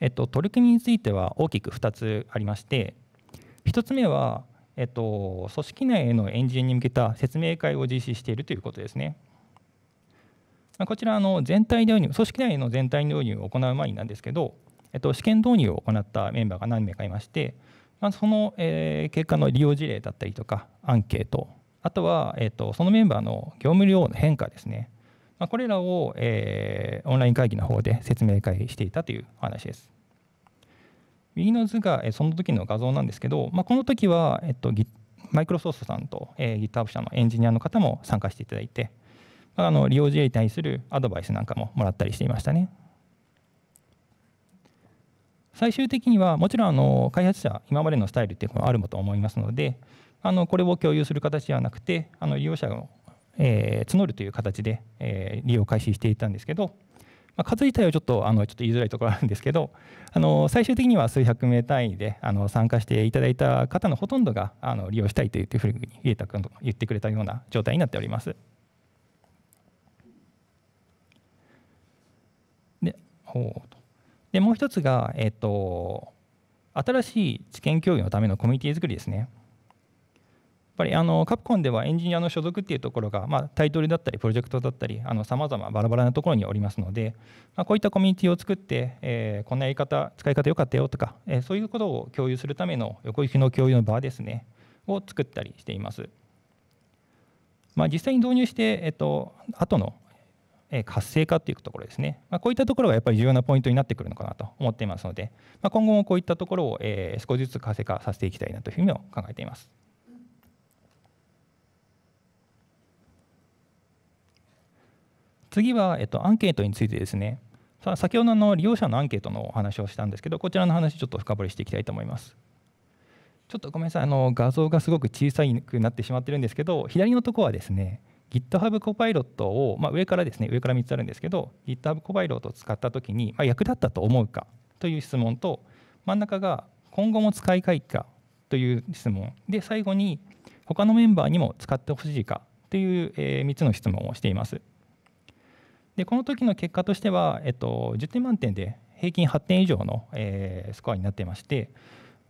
S2: えっと、取り組みについては大きく2つありまして、1つ目は、えっと、組織内へのエンジンに向けた説明会を実施しているということですね。こちらの全体導入、組織内の全体導入を行う前になんですけど、えっと、試験導入を行ったメンバーが何名かいまして、まあ、その、えー、結果の利用事例だったりとか、アンケート、あとは、えっと、そのメンバーの業務量の変化ですね、まあ、これらを、えー、オンライン会議の方で説明会していたという話です。右の図がその時の画像なんですけど、まあ、この時は、えっと、マイクロソフトさんと、えー、GitHub 社のエンジニアの方も参加していただいて、まあ、あの利用事例に対するアドバイスなんかももらったりしていましたね。最終的にはもちろんあの開発者今までのスタイルっていうのはあるもと思いますのであのこれを共有する形ではなくてあの利用者を、えー、募るという形で、えー、利用開始していたんですけどまあ、数自体はちょっとあのちょっと言いづらいところあるんですけどあの最終的には数百名単位であの参加していただいた方のほとんどがあの利用したいというふうに稗田君と言ってくれたような状態になっております。ででもう一つが、えっと、新しい知見共有のためのコミュニティ作りですね。ぱりあのカプコンではエンジニアの所属っていうところが、まあ、タイトルだったりプロジェクトだったりさまざまバラバラなところにおりますので、まあ、こういったコミュニティを作って、えー、こんなやり方使い方良かったよとか、えー、そういうことを共有するための横行きの共有の場ですねを作ったりしています。まあ、実際に導入して、えっと後の活性化というところですね、まあ、こういったところがやっぱり重要なポイントになってくるのかなと思っていますので、まあ、今後もこういったところを少しずつ活性化させていきたいなというふうに考えています。次は、えっと、アンケートについてですねさあ先ほどの利用者のアンケートのお話をしたんですけどこちらの話ちょっと深掘りしていきたいと思いますちょっとごめんなさいあの画像がすごく小さくなってしまってるんですけど左のとこはですね GitHub コパイロットを、まあ、上からですね上から3つあるんですけど GitHub コパイロットを使った時に、まあ、役立ったと思うかという質問と真ん中が今後も使いたいかという質問で最後に他のメンバーにも使ってほしいかという、え3つの質問をしていますでこの時の結果としては、えっと、10点満点で平均8点以上の、えー、スコアになってまして、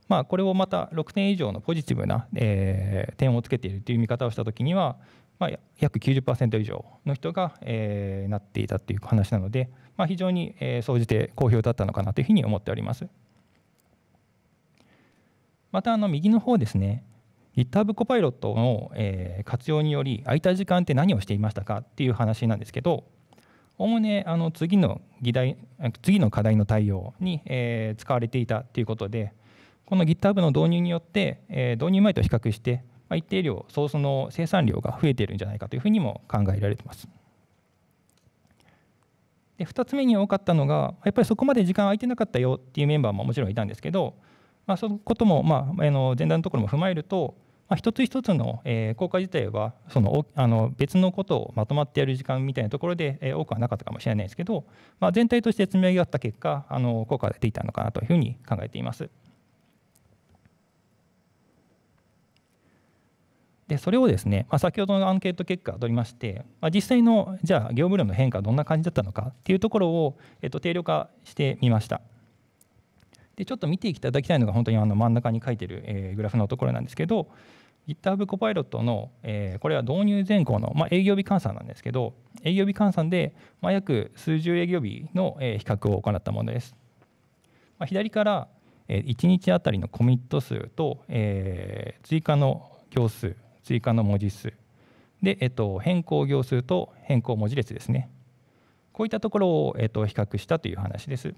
S2: まあ、これをまた6点以上のポジティブな、えー、点をつけているという見方をした時には、まあ、約90%以上の人が、えー、なっていたという話なので、まあ、非常に、え総じて好評だったのかなというふうに思っております。またあの右の方ですね GitHub コパイロットの、え活用により空いた時間って何をしていましたかっていう話なんですけどおおむねあの次の議題次の課題の対応に、えー、使われていたということでこの GitHub の導入によって、えー、導入前と比較して、まあ、一定量ソースの生産量が増えているんじゃないかというふうにも考えられています。で2つ目に多かったのがやっぱりそこまで時間空いてなかったよっていうメンバーももちろんいたんですけど、まあ、そのことも、まあ、あの前段のところも踏まえるとまあ、一つ一つの、え効果自体はそのあの別のことをまとまってやる時間みたいなところで、え多くはなかったかもしれないですけど、まあ、全体として積み上げがった結果あの効果が出ていたのかなというふうに考えています。でそれをですね、まあ、先ほどのアンケート結果を取りまして、まあ、実際のじゃあ業務量の変化はどんな感じだったのかっていうところを、えっと、定量化してみました。でちょっと見ていただきたいのが本当にあの真ん中に書いてる、えー、グラフのところなんですけど、GitHub コパイロットの、えー、これは導入前後の、まあ、営業日換算なんですけど、営業日換算で、まあ、約数十営業日の、えー、比較を行ったものです。まあ、左から、えー、1日あたりのコミット数と、えー、追加の行数、追加の文字数、で、えーと、変更行数と変更文字列ですね。こういったところを、えーと、と比較したという話です。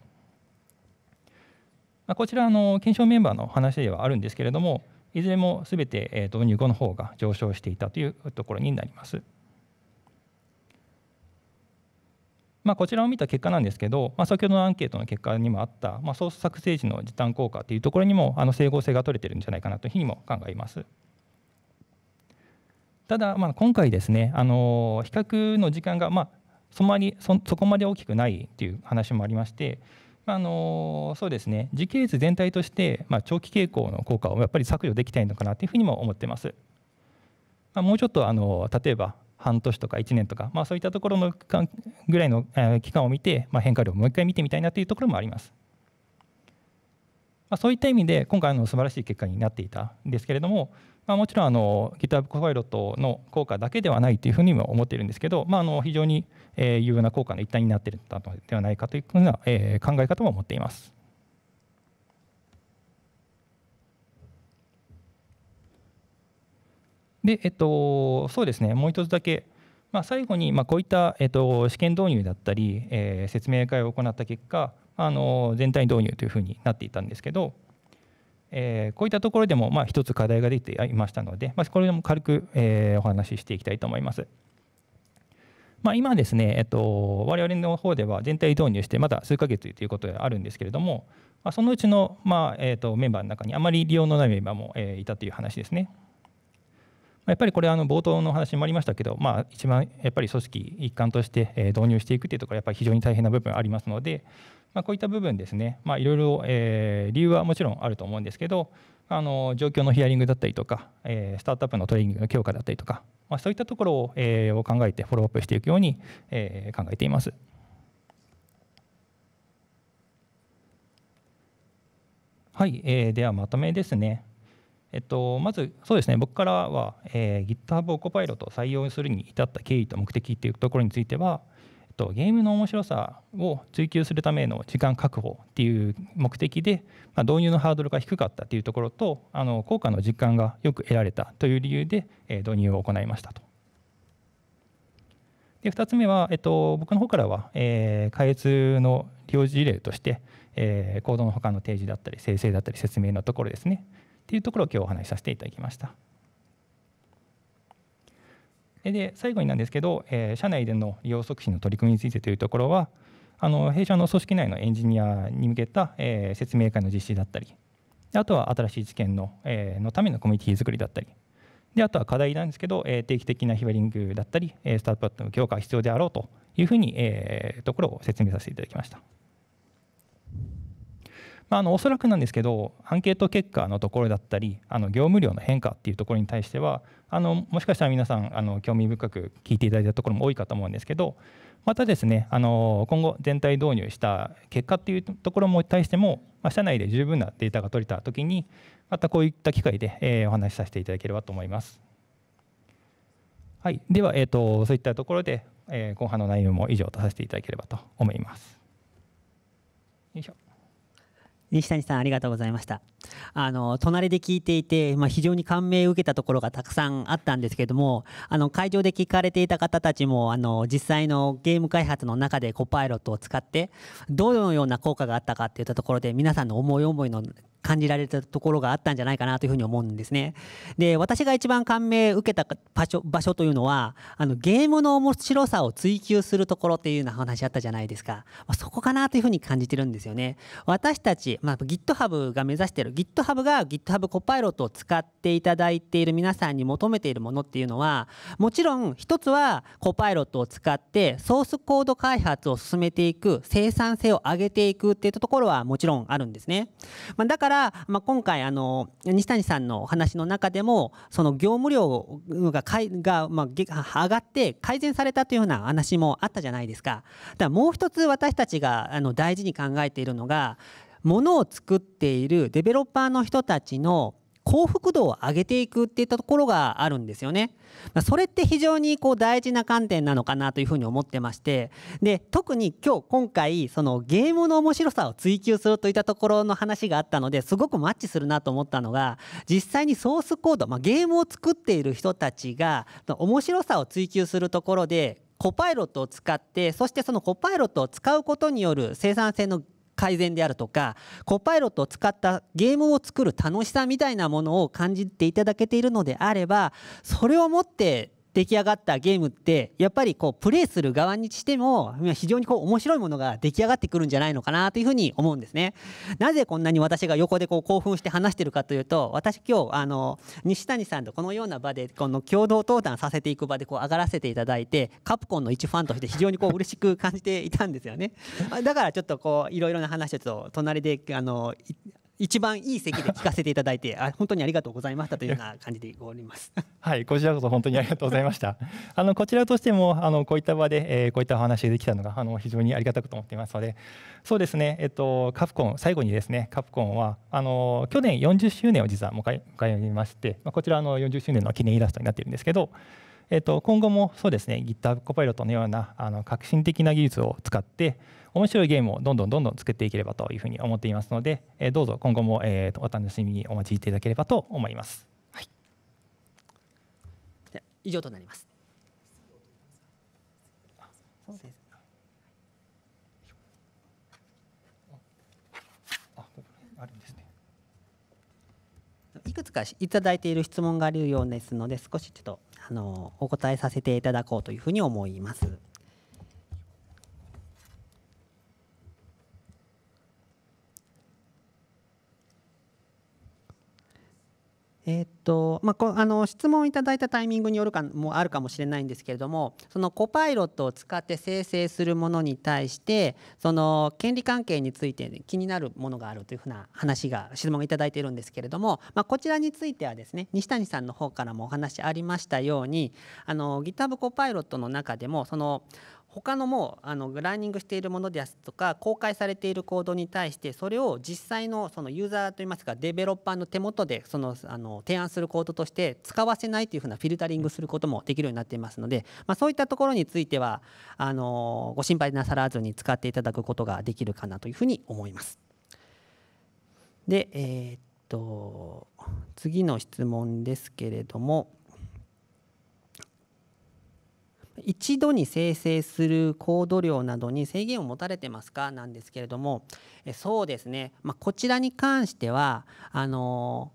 S2: まあ、こちらの検証メンバーの話ではあるんですけれども、いずれも全て導入後の方が上昇していたというところになります。まあ、こちらを見た結果なんですけど、まあ、先ほどのアンケートの結果にもあった、まあ、ソース作成時の時短効果というところにもあの整合性が取れてるんじゃないかなというふうにも考えます。ただ、まあ、今回ですねあの比較の時間が、まあ、そまりそこまで大きくないという話もありまして、あのそうですね時系列全体として、まあ、長期傾向の効果をやっぱり削除できたいのかなというふうにも思ってます。まあ、もうちょっとあの例えば半年とか1年とか、まあ、そういったところのぐらいの期間を見て、まあ、変化量をもう一回見てみたいなというところもあります。まあ、そういった意味で今回の素晴らしい結果になっていたんですけれども、まあ、もちろんあの GitHub コパイロットの効果だけではないというふうにも思っているんですけど、まあ、あの非常に、え有用な効果の一端になっているのではないかというふうな、え考え方も持っています。で、えっと、そうですね、もう一つだけ、まあ、最後に、まあ、こういった、えっと、試験導入だったり、えー、説明会を行った結果、あの全体導入というふうになっていたんですけど、えー、こういったところでも、まあ、一つ課題が出ていましたので、まあ、これも軽く、えー、お話ししていきたいと思います。まあ、今ですね、えっと、我々の方では全体導入してまだ数ヶ月ということであるんですけれども、まあ、そのうちの、まあえっと、メンバーの中にあまり利用のないメンバーも、えー、いたという話ですね。やっぱりこれあの冒頭の話もありましたけど、まあ、一番やっぱり組織一貫として導入していくというところはやっぱり非常に大変な部分ありますので、まあ、こういった部分ですね、まあ、いろいろ、えー、理由はもちろんあると思うんですけどあの状況のヒアリングだったりとか、えー、スタートアップのトレーニングの強化だったりとか、まあ、そういったところを,、えー、を考えてフォローアップしていくように、えー、考えています。はい、えー、ではまとめですね。えっと、まずそうですね僕からは、えー、GitHub をコパイロットを採用するに至った経緯と目的というところについては、とゲームの面白さを追求するための時間確保っていう目的で、まあ、導入のハードルが低かったというところとあの効果の実感がよく得られたという理由で、えー、導入を行いましたと。で2つ目は、えっと、僕の方からは、えー、開発の利用事例として、えー、コードの他の提示だったり生成だったり説明のところですねっていうところを今日お話しさせていただきました。で最後になんですけど、えー、社内での利用促進の取り組みについてというところはあの弊社の組織内のエンジニアに向けた、えー、説明会の実施だったりあとは新しい知見の,、えー、のためのコミュニティ作りだったりであとは課題なんですけど、えー、定期的なヒバリングだったり、えスタートアップの強化が必要であろうというふうに、えー、ところを説明させていただきました。まあ、あのおそらくなんですけどアンケート結果のところだったりあの業務量の変化っていうところに対してはあのもしかしたら皆さんあの興味深く聞いていただいたところも多いかと思うんですけどまたですねあの今後全体導入した結果っていうところも対しても、まあ、社内で十分なデータが取れた時にまたこういった機会で、えー、お話しさせていただければと思います。はい、では、えーと、そういったところで、えー、後半の内容も以上とさせていただければと思
S1: います。よいしょ西谷さんありがとうございましたあの隣で聞いていて、まあ、非常に感銘を受けたところがたくさんあったんですけどもあの会場で聞かれていた方たちもあの実際のゲーム開発の中でコパイロットを使ってどのような効果があったかっていったところで皆さんの思い思いの感じられたところがあったんじゃないかなというふうに思うんですね。で、私が一番感銘を受けた場所場所というのは、あのゲームの面白さを追求するところっていうような話あったじゃないですか。まあ、そこかなというふうに感じてるんですよね。私たち、まあ、GitHub が目指している、GitHub が GitHub コパイロットを使っていただいている皆さんに求めているものっていうのは、もちろん一つはコパイロットを使ってソースコード開発を進めていく、生産性を上げていくっていったところはもちろんあるんですね。まあ、だからら、まあ、今回あの西谷さんのお話の中でもその業務量がかいが、まあ、上がって改善されたというような話もあったじゃないですか。だからもう一つ私たちがあの大事に考えているのがものを作っているデベロッパーの人たちの幸福度を上げていくっていったところがあるんですよね。それって非常にこう大事な観点なのかなというふうに思ってましてで特に今日今回そのゲームの面白さを追求するといったところの話があったのですごくマッチするなと思ったのが実際にソースコード、まあ、ゲームを作っている人たちが面白さを追求するところでコパイロットを使ってそしてそのコパイロットを使うことによる生産性の改善であるとかコパイロットを使ったゲームを作る楽しさみたいなものを感じていただけているのであればそれをもって出来上がったゲームってやっぱりこうプレイする側にしても非常にこう面白いものが出来上がってくるんじゃないのかなというふうに思うんですね。なぜこんなに私が横でこう興奮して話してるかというと私今日あの西谷さんとこのような場でこの共同登壇させていく場でこう上がらせていただいてカプコンの一ファンとして非常にこう嬉しく感じていたんですよね。だからちょっとこういろいろな話を隣であの一番いい席で聞かせていただいてあ本当にありがとうございましたというような感じでおります
S2: はいこちらこそ本当にありがとうございましたあのこちらとしてもあのこういった場で、えー、こういったお話できたのがあの非常にありがたくと思っていますのでそうですねえっとカプコン最後にですねカプコンはあの去年40周年を実は迎え迎えまして、まあ、こちらあの40周年の記念イラストになっているんですけどえっと、今後もそうですね GitHub コパイロットのようなあの革新的な技術を使って、面白いゲームをどんどんどんどん作っていければというふうに思っていますので、えどうぞ今後も、えー、お楽しみにお待ちいただければと思います。はい、
S1: 以上となります。そうですいくつかいただいている質問があるようですので少しちょっとあのお答えさせていただこうというふうに思います。えー、っとまあ、こあの質問いただいたタイミングによるかもあるかもしれないんですけれどもそのコパイロットを使って生成するものに対してその権利関係について気になるものがあるというふうな話が質問をいただいているんですけれども、まあ、こちらについてはですね西谷さんの方からもお話ありましたようにあの GitHub コパイロットの中でもその他のもあのラーニングしているものですとか公開されているコードに対してそれを実際のそのユーザーといいますかデベロッパーの手元でそのあの提案するコードとして使わせないというふうなフィルタリングすることもできるようになっていますので、まあ、そういったところについてはあのご心配なさらずに使っていただくことができるかなというふうに思います。で、えー、っと次の質問ですけれども。一度に生成するコード量などに制限を持たれてますかなんですけれどもそうですね、まあ、こちらに関してはあの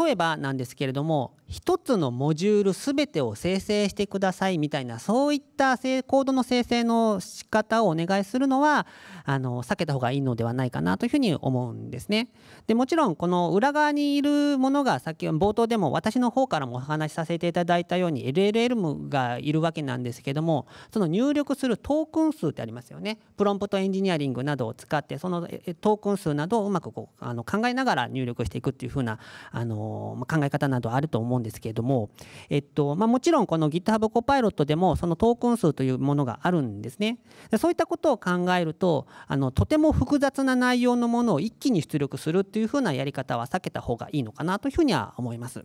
S1: 例えばなんですけれども1つのモジュール全てを生成してくださいみたいなそういったコードの生成の仕方をお願いするのはあの避けた方がいいのではないかなというふうに思うんですね。でもちろんこの裏側にいるものが先冒頭でも私の方からもお話しさせていただいたように LLM がいるわけなんですけどもその入力するトークン数ってありますよね。プロンプトエンジニアリングなどを使ってそのトークン数などをうまくこうあの考えながら入力していくっていうふうなあの考え方などあると思うんです思うんですけれども、えっとまあ、もちろんこの GitHub コパイロットでもそのトークン数というものがあるんですね。でそういったことを考えるとあのとても複雑な内容のものを一気に出力するというふうなやり方は避けた方がいいのかなというふうには思います。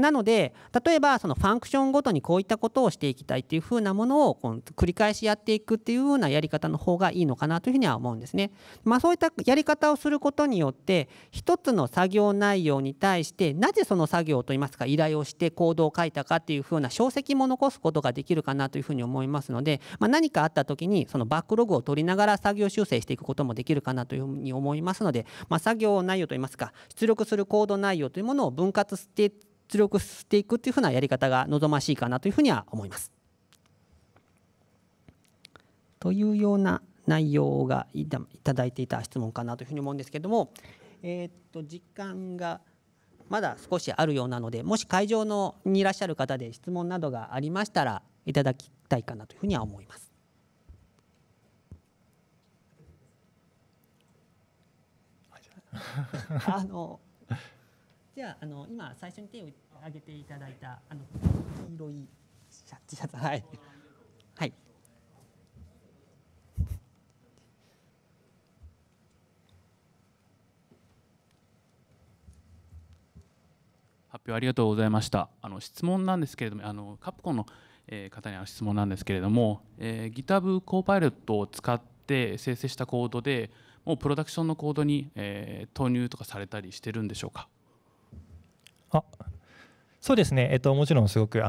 S1: なので例えばそのファンクションごとにこういったことをしていきたいっていうふうなものを繰り返しやっていくっていうようなやり方の方がいいのかなというふうには思うんですね。まあ、そういったやり方をすることによって一つの作業内容に対してなぜその作業といいますか依頼をして行動を書いたかっていうふうな証跡も残すことができるかなというふうに思いますので、まあ、何かあった時にそのバックログを取りながら作業修正していくこともできるかなというふうに思いますので、まあ、作業内容といいますか出力するコード内容というものを分割して出力していくというふうなやり方が望ましいかなというふうには思います。というような内容がいただいていた質問かなというふうに思うんですけれども、えっと時間がまだ少しあるようなのでもし会場のにいらっしゃる方で質問などがありましたらいただきたいかなというふうには思います。あのではあの今最初に手を挙げていただいたあの黄色いシャツシャツはい。はい発表ありがとうございました。あの質問なんですけれども、あのカプコンの方にあの質問なんですけれども、えー、GitHub コーパイロットを使って生成したコードで、もうプロダクションのコードに、えー、投入とかされたりしてるんでしょうか。
S2: あそうですね、えっと、もちろんすごく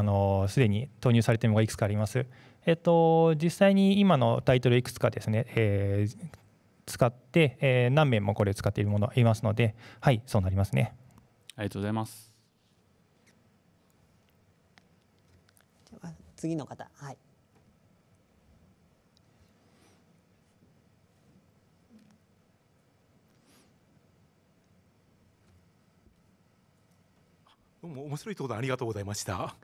S2: すでに投入されているのがいくつかあります。えっと、実際に今のタイトルいくつかですね、えー、使って、えー、何名もこれを使っているものいますので、はい、そうなりますね。ありがとうございます。
S1: 次の方、はい。
S2: どうも面白いこ談ありがとうございました。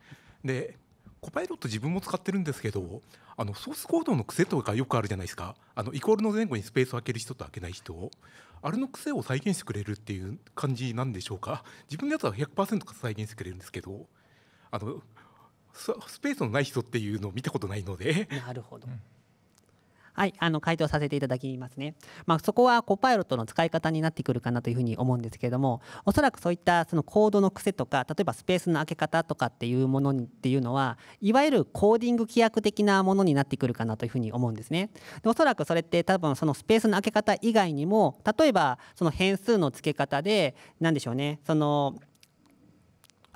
S2: でコパイロット自分も使ってるんですけどあのソースコードの癖とかよくあるじゃないですかあのイコールの前後にスペースを空ける人と空けない人あれの癖を再現してくれるっていう感じなんでしょうか自分のやつは100%再現してくれるんですけどあのスペース
S1: のない人っていうのを見たことないのでなるほど、うんはい、あの回答させていただきますね。まあ、そこはコパイロットの使い方になってくるかなというふうに思うんですけれども、おそらくそういったそのコードの癖とか、例えばスペースの開け方とかっていうものっていうのは、いわゆるコーディング規約的なものになってくるかなというふうに思うんですね。でおそらくそれって多分そのスペースの開け方以外にも、例えばその変数の付け方で、何でしょうね、その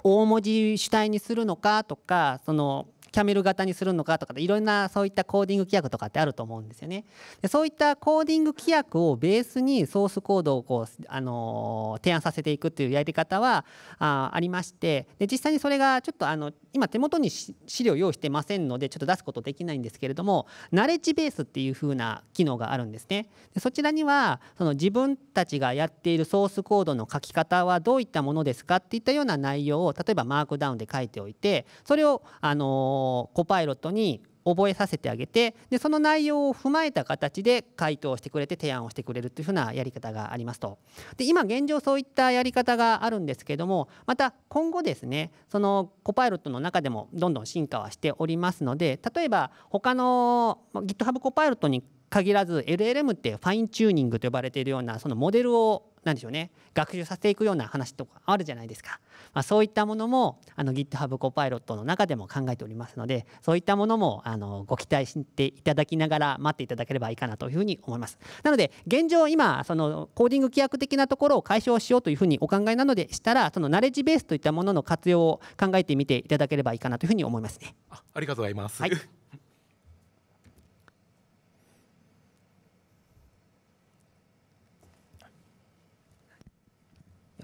S1: 大文字主体にするのかとか、そのキャメル型にするのかとかいろんなそういったコーディング規約とかってあると思うんですよね。でそういったコーディング規約をベースにソースコードをこう、あの提案させていくっていうやり方はあありましてで実際にそれがちょっとあの今手元に資料用意してませんのでちょっと出すことできないんですけれどもナレッジベースっていう風な機能があるんですね。でそちらにはその自分たちがやっているソースコードの書き方はどういったものですかっていったような内容を例えばマークダウンで書いておいてそれをあのコパイロットに覚えさせてあげてでその内容を踏まえた形で回答してくれて提案をしてくれるというふうなやり方がありますとで今現状そういったやり方があるんですけどもまた今後ですねそのコパイロットの中でもどんどん進化はしておりますので例えば他の GitHub コパイロットに限らず LLM ってファインチューニングと呼ばれているようなそのモデルを何でしょうね学習させていくような話とかあるじゃないですか、まあ、そういったものもあの GitHub コパイロットの中でも考えておりますのでそういったものもあのご期待していただきながら待っていただければいいかなというふうに思いますなので現状今そのコーディング規約的なところを解消しようというふうにお考えなのでしたらそのナレッジベースといったものの活用を考えてみていただければいいかなというふうに思いますね
S2: ありがとうございます、はい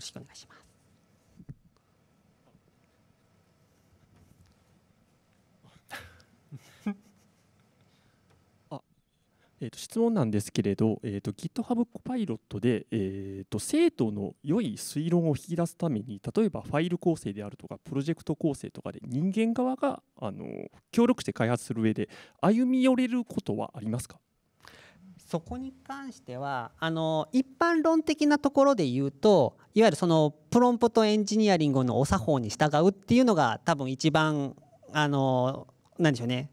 S2: しくお願いします。えー、と質問なんですけれど、えー、と GitHub コパイロットで、えー、と生徒の良い推論を引き出すために例えばファイル構成であるとかプロジェクト構成とかで人間側があの
S1: 協力して開発する上で歩み寄れることはありますかそこに関してはあの一般論的なところで言うといわゆるそのプロンプトエンジニアリングのお作法に従うっていうのが多分一番あのなんでしょうね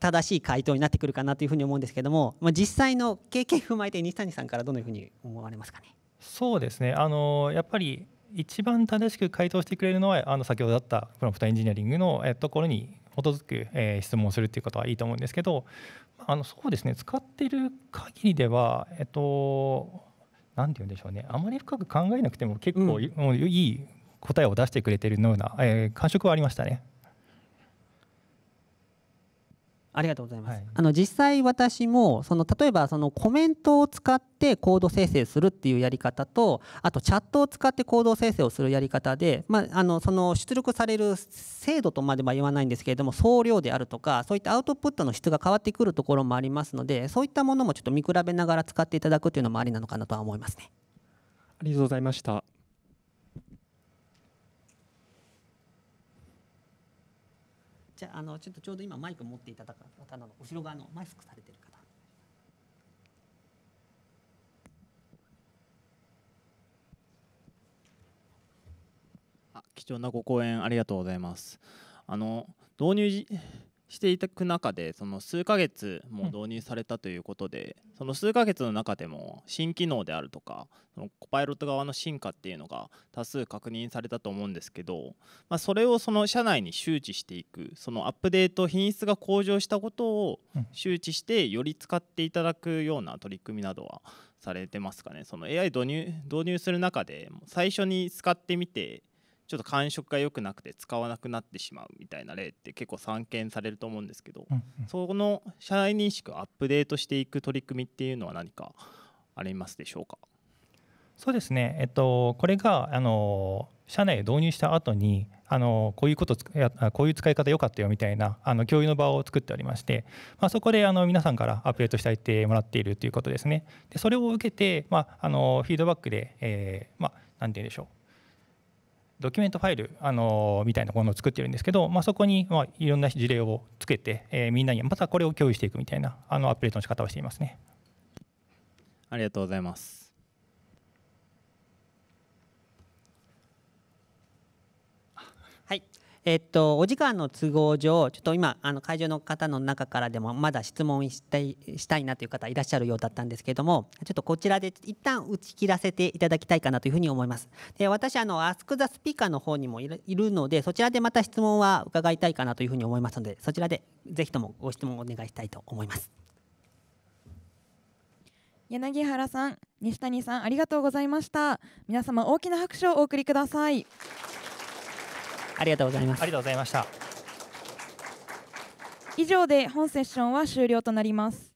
S1: 正しい回答になってくるかなというふうに思うんですけども、まあ、実際の経験踏まえて西谷さんからどのように思われますかね。そうですねあの
S2: やっぱり一番正しく回答してくれるのはあの先ほどあったプロンプトエンジニアリングのところに基づく質問するということはいいと思うんですけどあのそうですね使ってる限りではえっと何て言うんでしょうねあまり深く考えなくても結構、いい答えを出してくれてるような、えー、感触はありましたね。
S1: ありがとうございます、はい、あの実際私もその例えばそのコメントを使ってコード生成するっていうやり方とあとチャットを使ってコード生成をするやり方で、まあ、あのその出力される精度とまでは言わないんですけれども総量であるとかそういったアウトプットの質が変わってくるところもありますのでそういったものもちょっと見比べながら使っていただくというのもありなのかなとは思いますね。ありがとうございました。じゃあのちょっとちょうど今マイク持っていただく方の後ろ側のマスクされてる方
S2: あ貴重なご講演ありがとうございますあの導入していく中でその数ヶ月も導入されたということで、うん、その数ヶ月の中でも新機能であるとかそのコパイロット側の進化っていうのが多数確認されたと思うんですけど、まあ、それをその社内に周知していくそのアップデート品質が向上したことを周知してより使っていただくような取り組みなどはされてますかねその AI 導入導入する中で最初に使ってみてちょっと感触が良くなくて使わなくなってしまうみたいな例って結構散見されると思うんですけど、うんうん、その社内認識をアップデートしていく取り組みっていうのは何かありますでしょうかそうですね、えっと、これがあの社内導入した後にあのこういうことこういう使い方良かったよみたいなあの共有の場を作っておりまして、まあ、そこであの皆さんからアップデートしていてもらっているということですねでそれを受けて、まあ、あのフィードバックで、えー、まあ、て言うんでしょうドキュメントファイル、あのみたいなものを作ってるんですけど、まあ、そこに、まあ、いろんな事例をつけて、えー、みんなにまたこれを共有していくみたいなあのアップデートの仕方をしていますね。
S1: ありがとうございます。えっと、お時間の都合上、ちょっと今、あの会場の方の中からでも、まだ質問したいしたいなという方いらっしゃるようだったんですけれども、ちょっとこちらで一旦打ち切らせていただきたいかなというふうに思います。で私、あの、Ask the Speaker の方にもいるので、そちらでまた質問は伺いたいかなというふうに思いますので、そちらでぜひともご質問をお願いしたいと思います。柳原さん、西谷さん、ありがとうございました。皆様、大きな拍手をお送りください。ありがとうございますありがとうございました以上で本セッションは終了となります